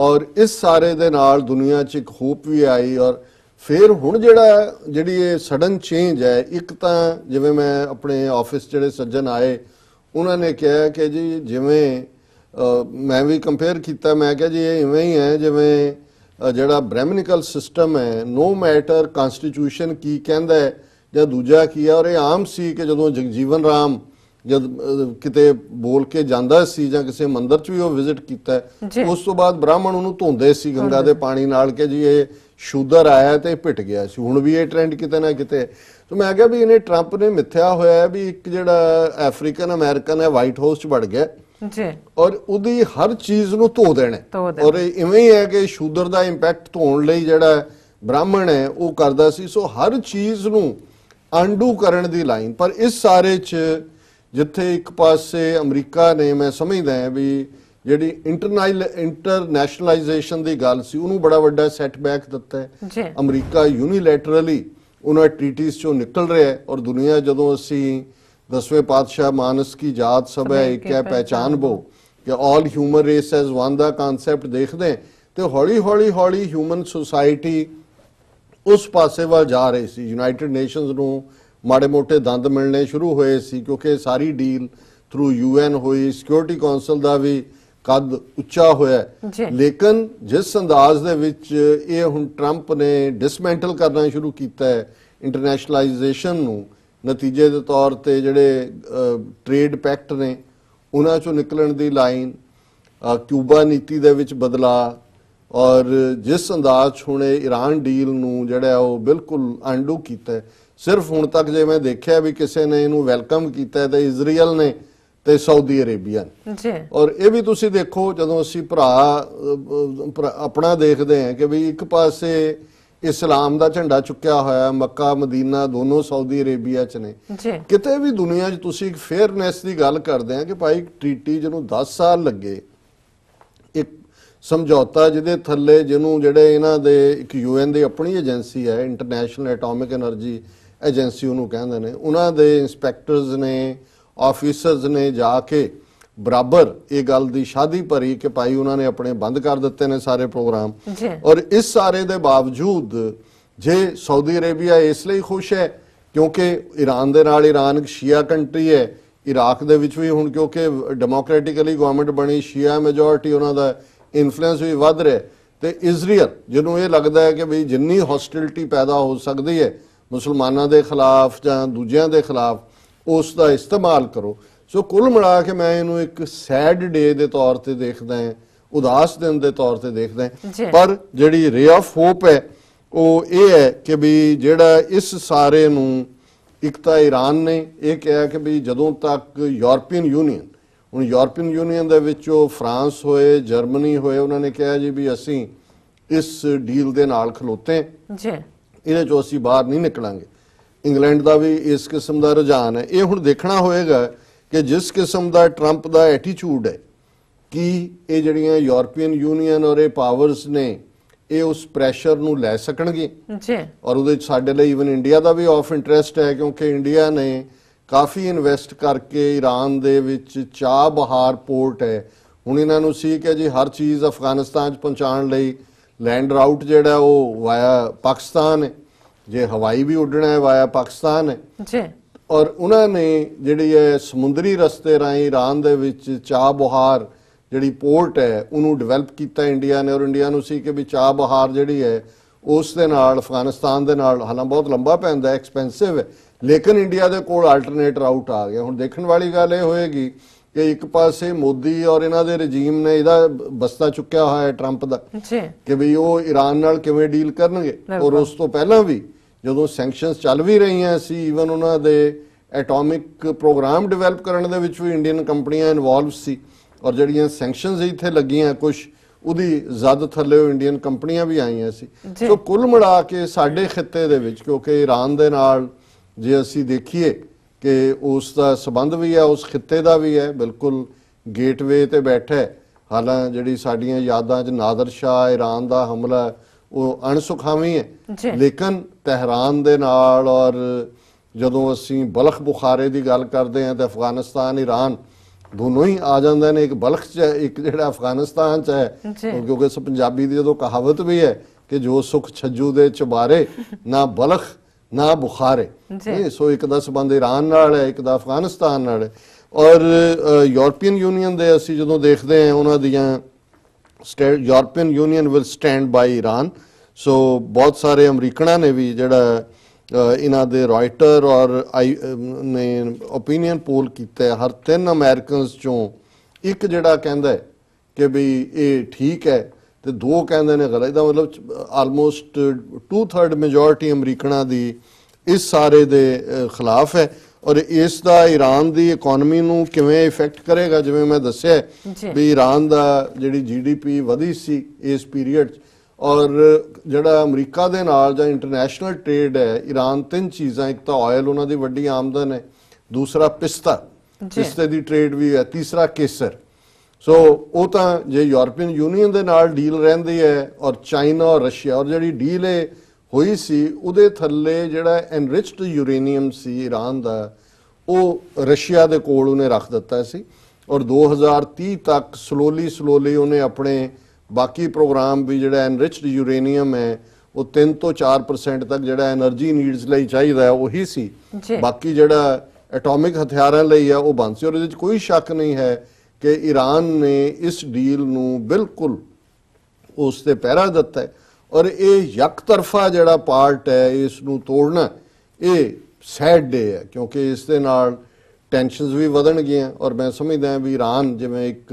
ਔਰ ਇਸ ਸਾਰੇ ਦੇ ਨਾਲ ਦੁਨੀਆ 'ਚ ਇੱਕ ਹੋਪ ਵੀ ਆਈ ਔਰ ਫਿਰ ਹੁਣ ਜਿਹੜਾ ਜਿਹੜੀ ਇਹ ਸਡਨ ਚੇਂਜ ਹੈ ਇੱਕ ਤਾਂ ਜਿਵੇਂ ਮੈਂ ਆਪਣੇ ਆਫਿਸ ਜਿਹੜੇ ਸੱਜਣ ਆਏ ਉਹਨਾਂ ਨੇ ਕਿਹਾ ਕਿ ਜੀ ਜਿਵੇਂ ਮੈਂ ਵੀ ਕੰਪੇਅਰ ਕੀਤਾ ਮੈਂ ਕਿਹਾ ਜੀ ਇਹ ਇਵੇਂ ਹੀ ਹੈ ਜਿਵੇਂ ਜਿਹੜਾ ਬ੍ਰਹਮਨਿਕਲ ਸਿਸਟਮ ਹੈ ਨੋ ਮੈਟਰ ਕਨਸਟੀਟਿਊਸ਼ਨ ਕੀ ਕਹਿੰਦਾ ਹੈ ਜਾਂ ਦੂਜਾ ਕੀ ਹੈ ਔਰ ਇਹ ਆਮ ਸੀ ਕਿ ਜਦੋਂ ਜਗਜੀਵਨ ਰਾਮ ਜਦ ਕਿਤੇ ਬੋਲ ਕੇ ਜਾਂਦਾ ਸੀ ਜਾਂ ਕਿਸੇ ਮੰਦਿਰ 'ਚ ਵੀ ਉਹ ਵਿਜ਼ਿਟ ਕੀਤਾ ਉਸ ਤੋਂ ਬਾਅਦ ਬ੍ਰਾਹਮਣ ਉਹਨੂੰ ਧੋਂਦੇ ਸੀ ਗੰਗਾ ਦੇ ਪਾਣੀ ਨਾਲ ਕਿ ਜੀ ਇਹ ਸ਼ੂਦਰ ਆਇਆ ਤੇ ਪਿੱਟ ਗਿਆ ਸੀ ਹੁਣ ਵੀ ਇਹ ਟ੍ਰੈਂਡ ਕਿਤੇ ਨਾ ਕਿਤੇ ਸੋ ਮੈਂ ਕਿਹਾ ਵੀ ਇਹਨੇ ਟਰੰਪ ਨੇ ਮਿੱਥਿਆ ਹੋਇਆ ਹੈ ਵੀ ਇੱਕ ਜਿਹੜਾ ਅਫਰੀਕਨ ਅਮਰੀਕਨ ਹੈ ਵਾਈਟ ਹਾਊਸ 'ਚ ਵੜ ਗਿਆ ਜੀ ਔਰ ਉਹਦੀ ਹਰ ਚੀਜ਼ ਨੂੰ ਧੋ ਦੇਣਾ ਔਰ ਇਵੇਂ ਹੀ ਹੈ ਕਿ ਸ਼ੂਦਰ ਦਾ ਇੰਪੈਕਟ ਧੋਣ ਲਈ ਜਿਹੜਾ ਬ੍ਰਾਹਮਣ ਹੈ ਉਹ ਕਰਦਾ ਸੀ ਸੋ ਹਰ ਚੀਜ਼ ਨੂੰ ਅੰਡੂ ਕਰਨ ਦੀ ਲਾਈਨ ਪਰ ਇਸ ਸਾਰੇ 'ਚ ਜਿੱਥੇ ਇੱਕ ਪਾਸੇ ਅਮਰੀਕਾ ਨੇ ਮੈਂ ਸਮਝਦਾ ਹਾਂ ਵੀ ਜਿਹੜੀ ਇੰਟਰਨੈਸ਼ਨਲ ਇੰਟਰਨੈਸ਼ਨਲਾਈਜੇਸ਼ਨ ਦੀ ਗੱਲ ਸੀ ਉਹਨੂੰ ਬੜਾ ਵੱਡਾ ਸੈਟਬੈਕ ਦਿੱਤਾ ਹੈ ਅਮਰੀਕਾ ਯੂਨੀਲੈਟਰਲੀ ਉਹਨਾਂ ਟ੍ਰੀਟੀਜ਼ ਚੋਂ ਨਿਕਲ ਰਿਹਾ ਹੈ ਔਰ ਦੁਨੀਆ ਜਦੋਂ ਅਸੀਂ ਦਸਵੇਂ ਪਾਤਸ਼ਾਹ ਮਾਨਸ ਕੀ ਜਾਤ ਸਭ ਹੈ ਇੱਕ ਹੈ ਪਹਿਚਾਨ ਬੋ ਕਿ all human race as one ਦਾ ਕਨਸੈਪਟ ਦੇਖਦੇ ਤੇ ਹੌਲੀ ਹੌਲੀ ਹੌਲੀ ਹਿਊਮਨ ਸੋਸਾਇਟੀ ਉਸ ਪਾਸੇ ਵੱਲ ਜਾ ਰਹੀ ਸੀ ਯੂਨਾਈਟਿਡ ਨੇਸ਼ਨਸ ਨੂੰ ਮਾੜੇ ਮੋਟੇ ਦੰਦ ਮਿਲਣੇ ਸ਼ੁਰੂ ਹੋਏ ਸੀ ਕਿਉਂਕਿ ਸਾਰੀ ਡੀਲ ਥਰੂ ਯੂਐਨ ਹੋਈ ਸਿਕਿਉਰਿਟੀ ਕਾਉਂਸਲ ਦਾ ਵੀ ਕਦ ਉੱਚਾ ਹੋਇਆ ਲੇਕਿਨ ਜਿਸ ਅੰਦਾਜ਼ ਦੇ ਵਿੱਚ ਇਹ ਹੁਣ ਟਰੰਪ ਨੇ ਡਿਸਮੈਂਟਲ ਕਰਨਾ ਸ਼ੁਰੂ ਕੀਤਾ ਹੈ ਇੰਟਰਨੈਸ਼ਨਲਾਈਜੇਸ਼ਨ ਨੂੰ ਨਤੀਜੇ ਦੇ ਤੌਰ ਤੇ ਜਿਹੜੇ ਟ੍ਰੇਡ ਪੈਕਟ ਨੇ ਉਹਨਾਂ ਚੋਂ ਨਿਕਲਣ ਦੀ ਲਾਈਨ ਕਿਊਬਾ ਨੀਤੀ ਦੇ ਵਿੱਚ ਬਦਲਾ ਔਰ ਜਿਸ ਅੰਦਾਜ਼ ਹੁਣੇ ਈਰਾਨ ਡੀਲ ਨੂੰ ਜਿਹੜਾ ਉਹ ਬਿਲਕੁਲ ਅੰਡੂ ਕੀਤਾ ਸਿਰਫ ਹੁਣ ਤੱਕ ਜੇ ਮੈਂ ਦੇਖਿਆ ਵੀ ਕਿਸੇ ਨੇ ਇਹਨੂੰ ਵੈਲਕਮ ਕੀਤਾ ਤੇ ਇਜ਼ਰਾਈਲ ਨੇ ਤੇ ਸਾਊਦੀ ਅਰੇਬੀਆ ਜੀ ਔਰ ਇਹ ਵੀ ਤੁਸੀਂ ਦੇਖੋ ਜਦੋਂ ਅਸੀਂ ਭਰਾ ਆਪਣਾ ਦੇਖਦੇ ਹਾਂ ਕਿ ਵੀ ਇੱਕ ਪਾਸੇ ਇਸਲਾਮ ਦਾ ਝੰਡਾ ਚੁੱਕਿਆ ਹੋਇਆ ਮੱਕਾ ਮਦੀਨਾ ਦੋਨੋਂ ਸਾਊਦੀ ਅਰੇਬੀਆ ਚ ਨੇ ਕਿਤੇ ਵੀ ਦੁਨੀਆ 'ਚ ਤੁਸੀਂ ਫੇਅਰਨੈਸ ਦੀ ਗੱਲ ਕਰਦੇ ਆ ਕਿ ਭਾਈ ਟ੍ਰੀਟੀ ਜਿਹਨੂੰ 10 ਸਾਲ ਲੱਗੇ ਇੱਕ ਸਮਝੌਤਾ ਜਿਹਦੇ ਥੱਲੇ ਜਿਹਨੂੰ ਜਿਹੜੇ ਇਹਨਾਂ ਦੇ ਇੱਕ ਯੂਐਨ ਦੀ ਆਪਣੀ ਏਜੰਸੀ ਹੈ ਇੰਟਰਨੈਸ਼ਨਲ ਐਟੋਮਿਕ એનર્ਜੀ ਏਜੰਸੀ ਉਹਨੂੰ ਕਹਿੰਦੇ ਨੇ ਉਹਨਾਂ ਦੇ ਇਨਸਪੈਕਟਰਸ ਨੇ ਆਫੀਸਰਸ ਨੇ ਜਾ ਕੇ ਬਰਾਬਰ ਇਹ ਗੱਲ ਦੀ ਸ਼ਾਦੀ ਭਰੀ ਕਿ ਭਾਈ ਉਹਨਾਂ ਨੇ ਆਪਣੇ ਬੰਦ ਕਰ ਦਿੱਤੇ ਨੇ ਸਾਰੇ ਪ੍ਰੋਗਰਾਮ ਔਰ ਇਸ ਸਾਰੇ ਦੇ ਬਾਵਜੂਦ ਜੇ ਸਾਊਦੀ ਅਰੇਬੀਆ ਇਸ ਲਈ ਖੁਸ਼ ਹੈ ਕਿਉਂਕਿ ਈਰਾਨ ਦੇ ਨਾਲ ਈਰਾਨ ਸ਼ੀਆ ਕੰਟਰੀ ਹੈ ਇਰਾਕ ਦੇ ਵਿੱਚ ਵੀ ਹੁਣ ਕਿਉਂਕਿ ਡੈਮੋਕ੍ਰੈਟਿਕਲੀ ਗਵਰਨਮੈਂਟ ਬਣੀ ਸ਼ੀਆ ਮੈਜੋਰਟੀ ਉਹਨਾਂ ਦਾ ਇਨਫਲੂਐਂਸ ਵੀ ਵੱਧ ਰਿਹਾ ਤੇ ਇਜ਼ਰੀਅਲ ਜਿਹਨੂੰ ਇਹ ਲੱਗਦਾ ਹੈ ਕਿ ਵੀ ਜਿੰਨੀ ਹੌਸਟਿਲਿਟੀ ਪੈਦਾ ਹੋ ਸਕਦੀ ਹੈ ਮੁਸਲਮਾਨਾਂ ਦੇ ਖਿਲਾਫ ਜਾਂ ਦੂਜਿਆਂ ਦੇ ਖਿਲਾਫ ਉਸ ਦਾ ਇਸਤੇਮਾਲ ਕਰੋ ਸੋ ਕੁੱਲ ਮਿਲਾ ਕੇ ਮੈਂ ਇਹਨੂੰ ਇੱਕ ਸੈਡ ਡੇ ਦੇ ਤੌਰ ਤੇ ਦੇਖਦਾ ਹਾਂ ਉਦਾਸ ਦਿਨ ਦੇ ਤੌਰ ਤੇ ਦੇਖਦਾ ਹਾਂ ਪਰ ਜਿਹੜੀ ਰੇ ਆਫ ਹੋਪ ਹੈ ਉਹ ਇਹ ਹੈ ਕਿ ਵੀ ਜਿਹੜਾ ਇਸ ਸਾਰੇ ਨੂੰ ਇੱਕ ਤਾਂ ਈਰਾਨ ਨੇ ਇਹ ਕਿਹਾ ਕਿ ਵੀ ਜਦੋਂ ਤੱਕ ਯੂਰਪੀਅਨ ਯੂਨੀਅਨ ਹੁਣ ਯੂਰਪੀਅਨ ਯੂਨੀਅਨ ਦੇ ਵਿੱਚ ਉਹ ਫਰਾਂਸ ਹੋਏ ਜਰਮਨੀ ਹੋਏ ਉਹਨਾਂ ਨੇ ਕਿਹਾ ਜੀ ਵੀ ਅਸੀਂ ਇਸ ਡੀਲ ਦੇ ਨਾਲ ਖਲੋਤੇ ਜੀ ਇਹਦੇ ਚੋਂ ਅਸੀਂ ਬਾਹਰ ਨਹੀਂ ਨਿਕਲਾਂਗੇ ਇੰਗਲੈਂਡ ਦਾ ਵੀ ਇਸ ਕਿਸਮ ਦਾ ਰੁਝਾਨ ਹੈ ਇਹ ਹੁਣ ਦੇਖਣਾ ਹੋਏਗਾ ਕਿ ਜਿਸ ਕਿਸਮ ਦਾ ਟਰੰਪ ਦਾ ਐਟੀਟਿਊਡ ਹੈ ਕਿ ਇਹ ਜਿਹੜੀਆਂ ਯੂਰਪੀਅਨ ਯੂਨੀਅਨ ਔਰ ਇਹ ਪਾਵਰਸ ਨੇ ਇਹ ਉਸ ਪ੍ਰੈਸ਼ਰ ਨੂੰ ਲੈ ਸਕਣਗੇ ਜੀ ਔਰ ਉਹਦੇ ਵਿੱਚ ਸਾਡੇ ਲਈ ਇਵਨ ਇੰਡੀਆ ਦਾ ਵੀ ਆਫ ਇੰਟਰਸਟ ਹੈ ਕਿਉਂਕਿ ਇੰਡੀਆ ਨੇ ਕਾਫੀ ਇਨਵੈਸਟ ਕਰਕੇ ਈਰਾਨ ਦੇ ਵਿੱਚ ਚਾਹ ਬਹਾਰ ਪੋਰਟ ਹੈ ਹੁਣ ਇਹਨਾਂ ਨੂੰ ਸੀ ਕਿ ਜੀ ਹਰ ਚੀਜ਼ ਅਫਗਾਨਿਸਤਾਨ 'ਚ ਪਹੁੰਚਾਉਣ ਲਈ ਲੈਂਡ ਰਾਊਟ ਜਿਹੜਾ ਉਹ ਵਾਇਆ ਪਾਕਿਸਤਾਨ ਹੈ ਜੇ ਹਵਾਈ ਵੀ ਉੱਡਣਾ ਹੈ ਵਾਇਆ ਪਾਕਿਸਤਾਨ ਹੈ ਜੀ ਔਰ ਉਹਨਾਂ ਨੇ ਜਿਹੜੀ ਹੈ ਸਮੁੰਦਰੀ ਰਸਤੇ ਰਾਹੀਂ ਇਰਾਨ ਦੇ ਵਿੱਚ ਚਾਬਹਾਰ ਜਿਹੜੀ ਪੋਰਟ ਹੈ ਉਹਨੂੰ ਡਿਵੈਲਪ ਕੀਤਾ ਇੰਡੀਆ ਨੇ ਔਰ ਇੰਡੀਆ ਨੂੰ ਸੀ ਕਿ ਵੀ ਚਾਬਹਾਰ ਜਿਹੜੀ ਹੈ ਉਸ ਦੇ ਨਾਲ ਅਫਗਾਨਿਸਤਾਨ ਦੇ ਨਾਲ ਹਾਲਾਂ ਬਹੁਤ ਲੰਬਾ ਪੈਂਦਾ ਐਕਸਪੈਂਸਿਵ ਹੈ ਲੇਕਿਨ ਇੰਡੀਆ ਦੇ ਕੋਲ ਆਲਟਰਨੇਟ ਰਾਊਟ ਆ ਗਿਆ ਹੁਣ ਦੇਖਣ ਵਾਲੀ ਗੱਲ ਇਹ ਹੋਏਗੀ ਕਿ ਇੱਕ ਪਾਸੇ ਮੋਦੀ ਔਰ ਇਹਨਾਂ ਦੇ ਰਜੀਮ ਨੇ ਇਹਦਾ ਬਸਤਾ ਚੁੱਕਿਆ ਹੋਇਆ ਹੈ 트ੰਪ ਦਾ ਜੀ ਕਿ ਵੀ ਉਹ ਈਰਾਨ ਨਾਲ ਕਿਵੇਂ ਡੀਲ ਕਰਨਗੇ ਔਰ ਉਸ ਤੋਂ ਪਹਿਲਾਂ ਵੀ ਜਦੋਂ ਸੈਂਕਸ਼ਨਸ ਚੱਲ ਵੀ ਰਹੀਆਂ ਸੀ ਇਵਨ ਉਹਨਾਂ ਦੇ ਐਟੋਮਿਕ ਪ੍ਰੋਗਰਾਮ ਡਿਵੈਲਪ ਕਰਨ ਦੇ ਵਿੱਚ ਵੀ ਇੰਡੀਅਨ ਕੰਪਨੀਆਂ ਇਨਵੋਲਵ ਸੀ ਔਰ ਜਿਹੜੀਆਂ ਸੈਂਕਸ਼ਨਸ ਇੱਥੇ ਲੱਗੀਆਂ ਕੁਝ ਉਹਦੀ ਜ਼ਿਆਦਾ ਥੱਲੇ ਇੰਡੀਅਨ ਕੰਪਨੀਆਂ ਵੀ ਆਈਆਂ ਸੀ ਸੋ ਕੁੱਲ ਮਿਲਾ ਕੇ ਸਾਡੇ ਖਿੱਤੇ ਦੇ ਵਿੱਚ ਕਿਉਂਕਿ ਈਰਾਨ ਦੇ ਨਾਲ ਜੇ ਅਸੀਂ ਦੇਖੀਏ ਕਿ ਉਸ ਦਾ ਸਬੰਧ ਵੀ ਹੈ ਉਸ ਖਿੱਤੇ ਦਾ ਵੀ ਹੈ ਬਿਲਕੁਲ ਗੇਟਵੇ ਤੇ ਬੈਠਾ ਹਾਲਾਂ ਜਿਹੜੀ ਸਾਡੀਆਂ ਯਾਦਾਂ 'ਚ ਨਾਦਰ ਸ਼ਾਹ ਈਰਾਨ ਦਾ ਹਮਲਾ ਉਹ ਅਣਸੁਖਾਵੀ ਹੈ ਲੇਕਿਨ ਤਹਿਰਾਨ ਦੇ ਨਾਲ ਔਰ ਜਦੋਂ ਅਸੀਂ ਬਲਖ ਬੁਖਾਰੇ ਦੀ ਗੱਲ ਕਰਦੇ ਹਾਂ ਤਾਂ ਅਫਗਾਨਿਸਤਾਨ ਈਰਾਨ ਦੋਨੋਂ ਹੀ ਆ ਜਾਂਦੇ ਨੇ ਇੱਕ ਬਲਖ ਚ ਇੱਕ ਜਿਹੜਾ ਅਫਗਾਨਿਸਤਾਨ ਚ ਹੈ ਕਿਉਂਕਿ ਉਸ ਪੰਜਾਬੀ ਦੀ ਜਦੋਂ ਕਹਾਵਤ ਵੀ ਹੈ ਕਿ ਜੋ ਸੁਖ ਛੱਜੂ ਦੇ ਚਬਾਰੇ ਨਾ ਬਲਖ ਨਾ ਬੁਖਾਰੇ ਇਹ ਸੋ ਇੱਕ ਦਾ ਸਬੰਧ ਈਰਾਨ ਨਾਲ ਹੈ ਇੱਕ ਦਾ ਅਫਗਾਨਿਸਤਾਨ ਨਾਲ ਹੈ ਔਰ ਯੂਰਪੀਅਨ ਯੂਨੀਅਨ ਦੇ ਅਸੀਂ ਜਦੋਂ ਦੇਖਦੇ ਹਾਂ ਉਹਨਾਂ ਦੀਆਂ European Union will stand by Iran so ਬਹੁਤ ਸਾਰੇ ਅਮਰੀਕਨਾਂ ਨੇ ਵੀ ਜਿਹੜਾ ਇਹਨਾਂ ਦੇ ਰਾਈਟਰ ਔਰ ਨੇ opinion poll ਕੀਤਾ ਹਰ ਤਿੰਨ ਅਮਰੀਕਨਸ ਚੋਂ ਇੱਕ ਜਿਹੜਾ ਕਹਿੰਦਾ ਕਿ ਵੀ ਇਹ ਠੀਕ ਹੈ ਤੇ ਦੋ ਕਹਿੰਦੇ ਨੇ ਗਲਤ ਦਾ ਮਤਲਬ ਆਲਮੋਸਟ 2/3 ਮੈਜੋਰਟੀ ਅਮਰੀਕਨਾਂ ਦੀ ਇਸ ਸਾਰੇ ਦੇ ਖਿਲਾਫ ਹੈ ਔਰ ਇਸ ਦਾ ਈਰਾਨ ਦੀ ਇਕਨੋਮੀ ਨੂੰ ਕਿਵੇਂ ਇਫੈਕਟ ਕਰੇਗਾ ਜਿਵੇਂ ਮੈਂ ਦੱਸਿਆ ਵੀ ਈਰਾਨ ਦਾ ਜਿਹੜੀ ਜੀਡੀਪੀ ਵਧੀ ਸੀ ਇਸ ਪੀਰੀਅਡ 'ਚ ਔਰ ਜਿਹੜਾ ਅਮਰੀਕਾ ਦੇ ਨਾਲ ਜਾਂ ਇੰਟਰਨੈਸ਼ਨਲ ਟ੍ਰੇਡ ਹੈ ਈਰਾਨ ਤਿੰਨ ਚੀਜ਼ਾਂ ਇੱਕ ਤਾਂ ਆਇਲ ਉਹਨਾਂ ਦੀ ਵੱਡੀ ਆਮਦਨ ਹੈ ਦੂਸਰਾ ਪਿਸਤਾ ਪਿਸਤੇ ਦੀ ਟ੍ਰੇਡ ਵੀ ਹੈ ਤੀਸਰਾ ਕੇਸਰ ਸੋ ਉਹ ਤਾਂ ਜੇ ਯੂਰਪੀਅਨ ਯੂਨੀਅਨ ਦੇ ਨਾਲ ਡੀਲ ਰਹਿੰਦੀ ਹੈ ਔਰ ਚਾਈਨਾ ਔਰ ਰਸ਼ੀਆ ਔਰ ਜਿਹੜੀ ਡੀਲ ਹੈ ਹੋਈ ਸੀ ਉਹਦੇ ਥੱਲੇ ਜਿਹੜਾ ਐਨਰਿਚਡ ਯੂਰੇਨੀਅਮ ਸੀ ਈਰਾਨ ਦਾ ਉਹ ਰਸ਼ੀਆ ਦੇ ਕੋਲ ਉਹਨੇ ਰੱਖ ਦਿੱਤਾ ਸੀ ਔਰ 2030 ਤੱਕ ਸਲੋਲੀ ਸਲੋਲੀ ਉਹਨੇ ਆਪਣੇ ਬਾਕੀ ਪ੍ਰੋਗਰਾਮ ਵੀ ਜਿਹੜਾ ਐਨਰਿਚਡ ਯੂਰੇਨੀਅਮ ਹੈ ਉਹ 3 ਤੋਂ 4% ਤੱਕ ਜਿਹੜਾ એનર્ਜੀ ਨੀਡਸ ਲਈ ਚਾਹੀਦਾ ਹੈ ਉਹੀ ਸੀ ਬਾਕੀ ਜਿਹੜਾ ਐਟੋਮਿਕ ਹਥਿਆਰਾਂ ਲਈ ਹੈ ਉਹ ਬੰਦ ਸੀ ਔਰ ਇਹਦੇ ਵਿੱਚ ਕੋਈ ਸ਼ੱਕ ਨਹੀਂ ਹੈ ਕਿ ਈਰਾਨ ਨੇ ਇਸ ਡੀਲ ਨੂੰ ਬਿਲਕੁਲ ਉਸ ਤੇ ਪਹਿਰਾ ਦਿੱਤਾ ਹੈ ਔਰ ਇਹ ਯਕਤਰਫਾ ਜਿਹੜਾ ਪਾਰਟ ਹੈ ਇਸ ਨੂੰ ਤੋੜਨਾ ਇਹ ਸੈਡ ਡੇ ਹੈ ਕਿਉਂਕਿ ਇਸ ਦੇ ਨਾਲ ਟੈਨਸ਼ਨਸ ਵੀ ਵਧਣਗੀਆਂ ਔਰ ਮੈਂ ਸਮਝਦਾ ਹਾਂ ਵੀ ਈਰਾਨ ਜਿਵੇਂ ਇੱਕ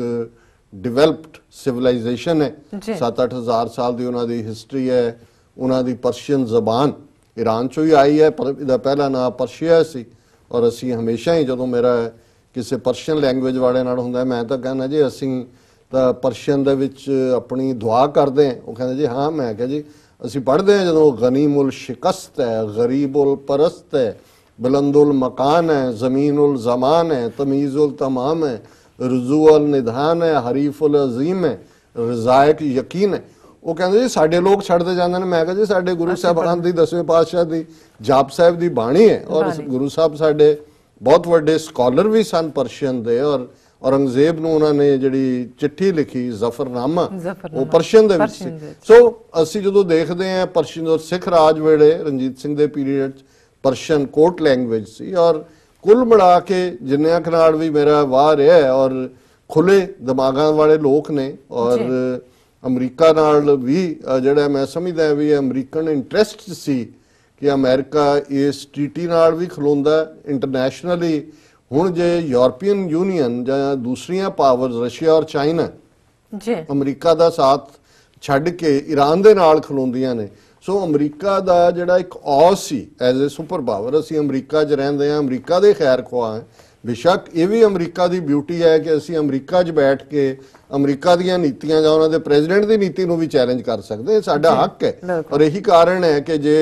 ਡਿਵੈਲਪਡ ਸਿਵਲਾਈਜੇਸ਼ਨ ਹੈ 7-8000 ਸਾਲ ਦੀ ਉਹਨਾਂ ਦੀ ਹਿਸਟਰੀ ਹੈ ਉਹਨਾਂ ਦੀ ਪਰਸ਼ੀਅਨ ਜ਼ਬਾਨ ਈਰਾਨ ਚੋਂ ਹੀ ਆਈ ਹੈ ਪਰ ਇਹਦਾ ਪਹਿਲਾ ਨਾਮ ਪਰਸ਼ੀਆ ਸੀ ਔਰ ਅਸੀਂ ਹਮੇਸ਼ਾ ਹੀ ਜਦੋਂ ਮੇਰਾ ਕਿਸੇ ਪਰਸ਼ੀਅਨ ਲੈਂਗੁਏਜ ਵਾਲੇ ਨਾਲ ਹੁੰਦਾ ਮੈਂ ਤਾਂ ਕਹਿੰਦਾ ਜੀ ਅਸੀਂ ਤਾਂ ਪਰਸ਼ੀਅਨ ਦੇ ਵਿੱਚ ਆਪਣੀ ਦੁਆ ਕਰਦੇ ਹਾਂ ਉਹ ਕਹਿੰਦੇ ਜੀ ਹਾਂ ਮੈਂ ਕਿਹਾ ਜੀ ਅਸੀਂ ਪੜ੍ਹਦੇ ਹਾਂ ਜਦੋਂ ਗਨੀਮੁਲ ਸ਼ਿਕਸਤ ਹੈ ਗਰੀਬੁਲ ਪਰਸਤ ਹੈ ਬਲੰਦੁਲ ਮਕਾਨ ਹੈ ਜ਼ਮੀਨੁਲ ਜ਼ਮਾਨ ਹੈ ਤਮੀਜ਼ੁਲ ਤਮਾਮ ਹੈ ਰਜ਼ੂਅਲ ਨਿਧਾਨ ਹੈ ਹਰੀਫੁਲ ਅਜ਼ੀਮ ਹੈ ਰਜ਼ਾਇਕ ਯਕੀਨ ਹੈ ਉਹ ਕਹਿੰਦੇ ਜੀ ਸਾਡੇ ਲੋਕ ਛੱਡਦੇ ਜਾਂਦੇ ਨੇ ਮੈਂ ਕਹਿੰਦਾ ਜੀ ਸਾਡੇ ਗੁਰੂ ਸਾਹਿਬਾਨ ਦੀ ਦਸਵੇਂ ਪਾਤਸ਼ਾਹ ਦੀ ਜਾਪ ਸਾਹਿਬ ਦੀ ਬਾਣੀ ਹੈ ਔਰ ਗੁਰੂ ਸਾਹਿਬ ਸਾਡੇ ਬਹੁਤ ਵੱਡੇ ਸਕਾਲਰ ਵੀ ਸਨ ਪਰਸ਼ੀਅਨ ਦੇ ਔਰ ਔਰੰਗਜ਼ੇਬ ਨੂੰ ਉਹਨਾਂ ਨੇ ਜਿਹੜੀ ਚਿੱਠੀ ਲਿਖੀ ਜ਼ਫਰਨਾਮਾ ਉਹ ਪਰਸ਼ੀਅਨ ਦੇ ਵਿੱਚ ਸੀ ਸੋ ਅਸੀਂ ਜਦੋਂ ਦੇਖਦੇ ਹਾਂ ਪਰਸ਼ੀਅਨ ਔਰ ਸਿੱਖ ਰਾਜ ਵੇਲੇ ਰਣਜੀਤ ਸਿੰਘ ਦੇ ਪੀਰੀਅਡ ਪਰਸ਼ੀਅਨ ਕੋਰਟ ਲੈਂਗੁਏਜ ਸੀ ਔਰ ਕੁੱਲ ਮਿਲਾ ਕੇ ਜਿੰਨਿਆਂ ਨਾਲ ਵੀ ਮੇਰਾ ਵਾਹ ਰਿਹਾ ਔਰ ਖੁੱਲੇ ਦਿਮਾਗਾਂ ਵਾਲੇ ਲੋਕ ਨੇ ਔਰ ਅਮਰੀਕਾ ਨਾਲ ਵੀ ਜਿਹੜਾ ਮੈਂ ਸਮਝਦਾ ਵੀ ਅਮਰੀਕਨ ਇੰਟਰਸਟ ਸੀ ਕਿ ਅਮਰੀਕਾ ਇਸ ਟੀਟੀ ਨਾਲ ਵੀ ਖਲੋਂਦਾ ਇੰਟਰਨੈਸ਼ਨਲੀ ਹੁਣ ਜੇ ਯੂਰਪੀਅਨ ਯੂਨੀਅਨ ਜਾਂ ਦੂਸਰੀਆਂ ਪਾਵਰਸ ਰਸ਼ੀਆ ਔਰ ਚਾਈਨਾ ਜੀ ਅਮਰੀਕਾ ਦਾ ਸਾਥ ਛੱਡ ਕੇ ਈਰਾਨ ਦੇ ਨਾਲ ਖਲੋਂਦੀਆਂ ਨੇ ਸੋ ਅਮਰੀਕਾ ਦਾ ਜਿਹੜਾ ਇੱਕ ਔਸ ਸੀ ਐਜ਼ ਅ ਸੁਪਰ ਪਾਵਰ ਅਸੀਂ ਅਮਰੀਕਾ 'ਚ ਰਹਿੰਦੇ ਆ ਅਮਰੀਕਾ ਦੇ ਖੈਰ ਖਵਾ ਹੈ ਬਿਸ਼ੱਕ ਇਹ ਵੀ ਅਮਰੀਕਾ ਦੀ ਬਿਊਟੀ ਹੈ ਕਿ ਅਸੀਂ ਅਮਰੀਕਾ 'ਚ ਬੈਠ ਕੇ ਅਮਰੀਕਾ ਦੀਆਂ ਨੀਤੀਆਂ ਜਾਂ ਉਹਨਾਂ ਦੇ ਪ੍ਰੈਜ਼ੀਡੈਂਟ ਦੀ ਨੀਤੀ ਨੂੰ ਵੀ ਚੈਲੰਜ ਕਰ ਸਕਦੇ ਇਹ ਸਾਡਾ ਹੱਕ ਹੈ ਔਰ ਇਹੀ ਕਾਰਨ ਹੈ ਕਿ ਜੇ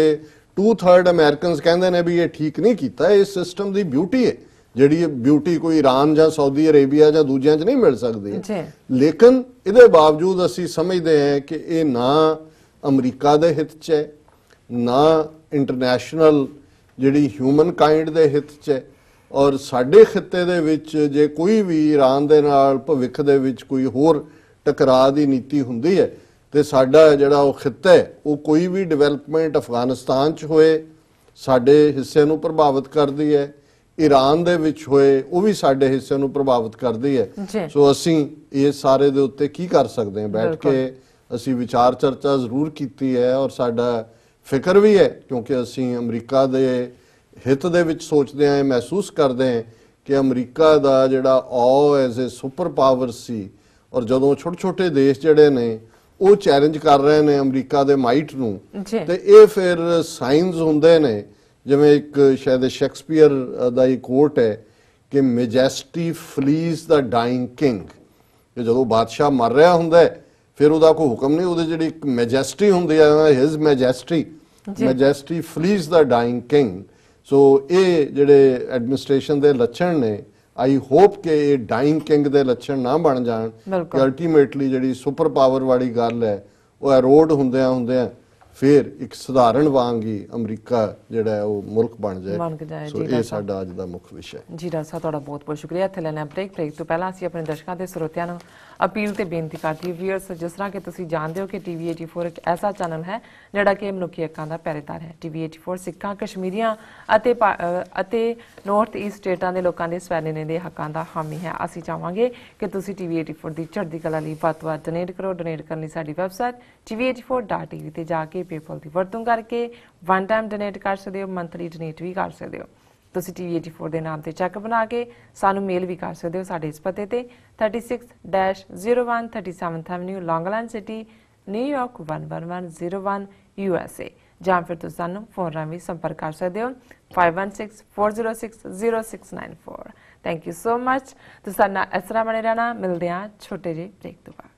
2/3 ਅਮਰੀਕਨਸ ਕਹਿੰਦੇ ਨੇ ਵੀ ਇਹ ਠੀਕ ਨਹੀਂ ਕੀਤਾ ਇਹ ਸਿਸਟਮ ਦੀ ਬਿਊਟੀ ਹੈ ਜਿਹੜੀ ਇਹ ਬਿਊਟੀ ਕੋਈ ਇਰਾਨ ਜਾਂ ਸਾਊਦੀ ਅਰੇਬੀਆ ਜਾਂ ਦੂਜਿਆਂ 'ਚ ਨਹੀਂ ਮਿਲ ਸਕਦੀ ਲੇਕਿਨ ਇਹਦੇ ਬਾਵਜੂਦ ਅਸੀਂ ਸਮਝਦੇ ਹਾਂ ਕਿ ਇਹ ਨਾ ਅਮਰੀਕਾ ਦੇ ਹਿੱਤ 'ਚ ਹੈ ਨਾ ਇੰਟਰਨੈਸ਼ਨਲ ਜਿਹੜੀ ਹਿਊਮਨ ਕਾਈਂਡ ਦੇ ਹਿੱਤ 'ਚ ਹੈ ਔਰ ਸਾਡੇ ਖਿੱਤੇ ਦੇ ਵਿੱਚ ਜੇ ਕੋਈ ਵੀ ਈਰਾਨ ਦੇ ਨਾਲ ਭਵਿੱਖ ਦੇ ਵਿੱਚ ਕੋਈ ਹੋਰ ਟਕਰਾਅ ਦੀ ਨੀਤੀ ਹੁੰਦੀ ਹੈ ਤੇ ਸਾਡਾ ਜਿਹੜਾ ਉਹ ਖਿੱਤਾ ਹੈ ਉਹ ਕੋਈ ਵੀ ਡਿਵੈਲਪਮੈਂਟ ਅਫਗਾਨਿਸਤਾਨ 'ਚ ਹੋਏ ਸਾਡੇ ਹਿੱਸੇ ਨੂੰ ਪ੍ਰਭਾਵਿਤ ਕਰਦੀ ਹੈ ਈਰਾਨ ਦੇ ਵਿੱਚ ਹੋਏ ਉਹ ਵੀ ਸਾਡੇ ਹਿੱਸੇ ਨੂੰ ਪ੍ਰਭਾਵਿਤ ਕਰਦੀ ਹੈ ਸੋ ਅਸੀਂ ਇਹ ਸਾਰੇ ਦੇ ਉੱਤੇ ਕੀ ਕਰ ਸਕਦੇ ਹਾਂ ਬੈਠ ਕੇ ਅਸੀਂ ਵਿਚਾਰ ਚਰਚਾ ਜ਼ਰੂਰ ਕੀਤੀ ਹੈ ਔਰ ਸਾਡਾ ਫਿਕਰ ਵੀ ਹੈ ਕਿਉਂਕਿ ਅਸੀਂ ਅਮਰੀਕਾ ਦੇ ਹਿੱਤ ਦੇ ਵਿੱਚ ਸੋਚਦੇ ਆਂ ਮਹਿਸੂਸ ਕਰਦੇ ਆਂ ਕਿ ਅਮਰੀਕਾ ਦਾ ਜਿਹੜਾ ਆ ਐਜ਼ ਅ ਸੁਪਰ ਪਾਵਰ ਸੀ ਔਰ ਜਦੋਂ ਛੋਟੇ ਛੋਟੇ ਦੇਸ਼ ਜਿਹੜੇ ਨੇ ਉਹ ਚੈਲੰਜ ਕਰ ਰਹੇ ਨੇ ਅਮਰੀਕਾ ਦੇ ਮਾਈਟ ਨੂੰ ਤੇ ਇਹ ਫਿਰ ਸਾਈਨਸ ਹੁੰਦੇ ਨੇ ਜਿਵੇਂ ਇੱਕ ਸ਼ਾਇਦ ਸ਼ੈਕਸਪੀਅਰ ਦਾ ਹੀ ਕੋਟ ਹੈ ਕਿ ਮੈਜੈਸਟੀ ਫਲੀਜ਼ ਦਾ ਡਾਈਂਗ ਕਿੰਗ ਜਦੋਂ ਬਾਦਸ਼ਾਹ ਮਰ ਰਿਹਾ ਹੁੰਦਾ ਹੈ ਫਿਰ ਉਹਦਾ ਕੋਈ ਹੁਕਮ ਨਹੀਂ ਉਹਦੇ ਜਿਹੜੀ ਇੱਕ ਮੈਜੈਸਟੀ ਹੁੰਦੀ ਹੈ ਹਿਸ ਮੈਜੈਸਟੀ ਮੈਜੈਸਟੀ ਫਲੀਜ਼ ਦਾ ਡਾਈਂਗ ਕਿੰਗ ਸੋ ਇਹ ਜਿਹੜੇ ਐਡਮਿਨਿਸਟ੍ਰੇਸ਼ਨ ਦੇ ਲੱਛਣ ਨੇ ਆਈ ਹੋਪ ਕਿ ਇਹ ਡਾਈਂਗ ਕਿੰਗ ਦੇ ਲੱਛਣ ਨਾ ਬਣ ਜਾਣ ਕਿ ਅਲਟੀਮੇਟਲੀ ਜਿਹੜੀ ਸੁਪਰ ਪਾਵਰ ਵਾਲੀ ਗੱਲ ਹੈ ਉਹ ਐਰੋਡ ਹੁੰਦਿਆਂ ਹੁੰਦਿਆਂ ਫਿਰ ਇੱਕ ਸਧਾਰਨ ਵਾਂਗ ਹੀ ਅਮਰੀਕਾ ਜਿਹੜਾ ਉਹ ਮੁਲਕ ਬਣ ਜਾਏ ਸੋ ਇਹ ਸਾਡਾ ਅੱਜ ਦਾ ਮੁੱਖ ਵਿਸ਼ਾ ਹੈ ਜੀ ਰਾਸਾ ਤੁਹਾਡਾ ਬਹੁਤ ਬਹੁਤ ਸ਼ੁਕਰੀਆ ਇੱਥੇ ਲੈਣਾ ਬ੍ਰੇਕ ਬ੍ਰੇਕ ਤੋਂ ਪਹਿਲਾਂ ਅਸੀਂ ਆਪਣੇ ਦਰਸ਼ਕਾਂ ਦੇ ਸਰੋਤਿਆਂ ਨੂੰ ਅਪੀਲ ਤੇ ਬੇਨਤੀ ਕਰਦੀ ਹਾਂ ਵੀਅਰਸ ਜਿਸ ਤਰ੍ਹਾਂ ਕਿ ਤੁਸੀਂ ਜਾਣਦੇ ਹੋ ਕਿ ਟੀਵੀ 84 ਇੱਕ ਐਸਾ ਚੈਨਲ ਹੈ ਜਿਹੜਾ ਕਿ ਮਨੁੱਖੀ ਹੱਕਾਂ ਦਾ ਪੈਰੇਦਾਰ ਹੈ ਟੀਵੀ 84 ਸਿੱਖਾਂ ਕਸ਼ਮੀਰੀਆਂ ਅਤੇ ਅਤੇ ਨਾਰਥ ਈਸਟ ਸਟੇਟਾਂ ਦੇ ਲੋਕਾਂ ਦੇ ਸਵੈਨਿਨੇ ਦੇ ਹੱਕਾਂ ਦਾ ਹਾਮੀ ਹੈ ਅਸੀਂ ਚਾਹਾਂਗੇ ਕਿ ਤੁਸੀਂ ਟੀਵੀ 84 ਦੀ ਚੜ੍ਹਦੀ ਕਲਾ ਲਈ ਵੱਧ-ਵੱਧ ਡੋਨੇਟ ਕਰੋ ਡੋਨੇਟ ਕਰਨ ਲਈ ਸਾਡੀ ਵੈਬਸਾਈਟ tv84.tv e ਤੇ ਜਾ ਕੇ ਪੇਪਲ ਦੀ ਵਰਤੋਂ ਕਰਕੇ ਵਨ ਟਾਈਮ ਡੋਨੇਟ ਕਰ ਸਕਦੇ ਹੋ ਮੰਥਲੀ ਡੋਨੇਟ ਵੀ ਕਰ ਸਕਦੇ ਹੋ ਤੁਸੀਂ TV84 ਦੇ ਨਾਮ ਤੇ ਚੈੱਕ ਬਣਾ ਕੇ ਸਾਨੂੰ ਮੇਲ ਵੀ ਕਰ ਸਕਦੇ ਹੋ ਸਾਡੇ ਇਸ ਪਤੇ ਤੇ 36-01 37th Longland ਲੌਂਗਲੈਂਡ ਸਿਟੀ ਨਿਊਯਾਰਕ 11101 USA ਜਾਂ ਫਿਰ ਤੁਸੀਂ ਸਾਨੂੰ ਫੋਨ ਰਾਹੀਂ ਸੰਪਰਕ ਕਰ ਸਕਦੇ ਹੋ 5164060694 ਥੈਂਕ ਯੂ ਸੋ ਮੱਚ ਤੁਸੀਂ ਸਾਡਾ ਇਸ ਤਰ੍ਹਾਂ ਬਣੇ ਰਹਿਣਾ ਮਿਲਦੇ ਆ ਛੋਟੇ ਜਿਹੇ ਬ੍ਰੇਕ ਤੋਂ ਬਾਅਦ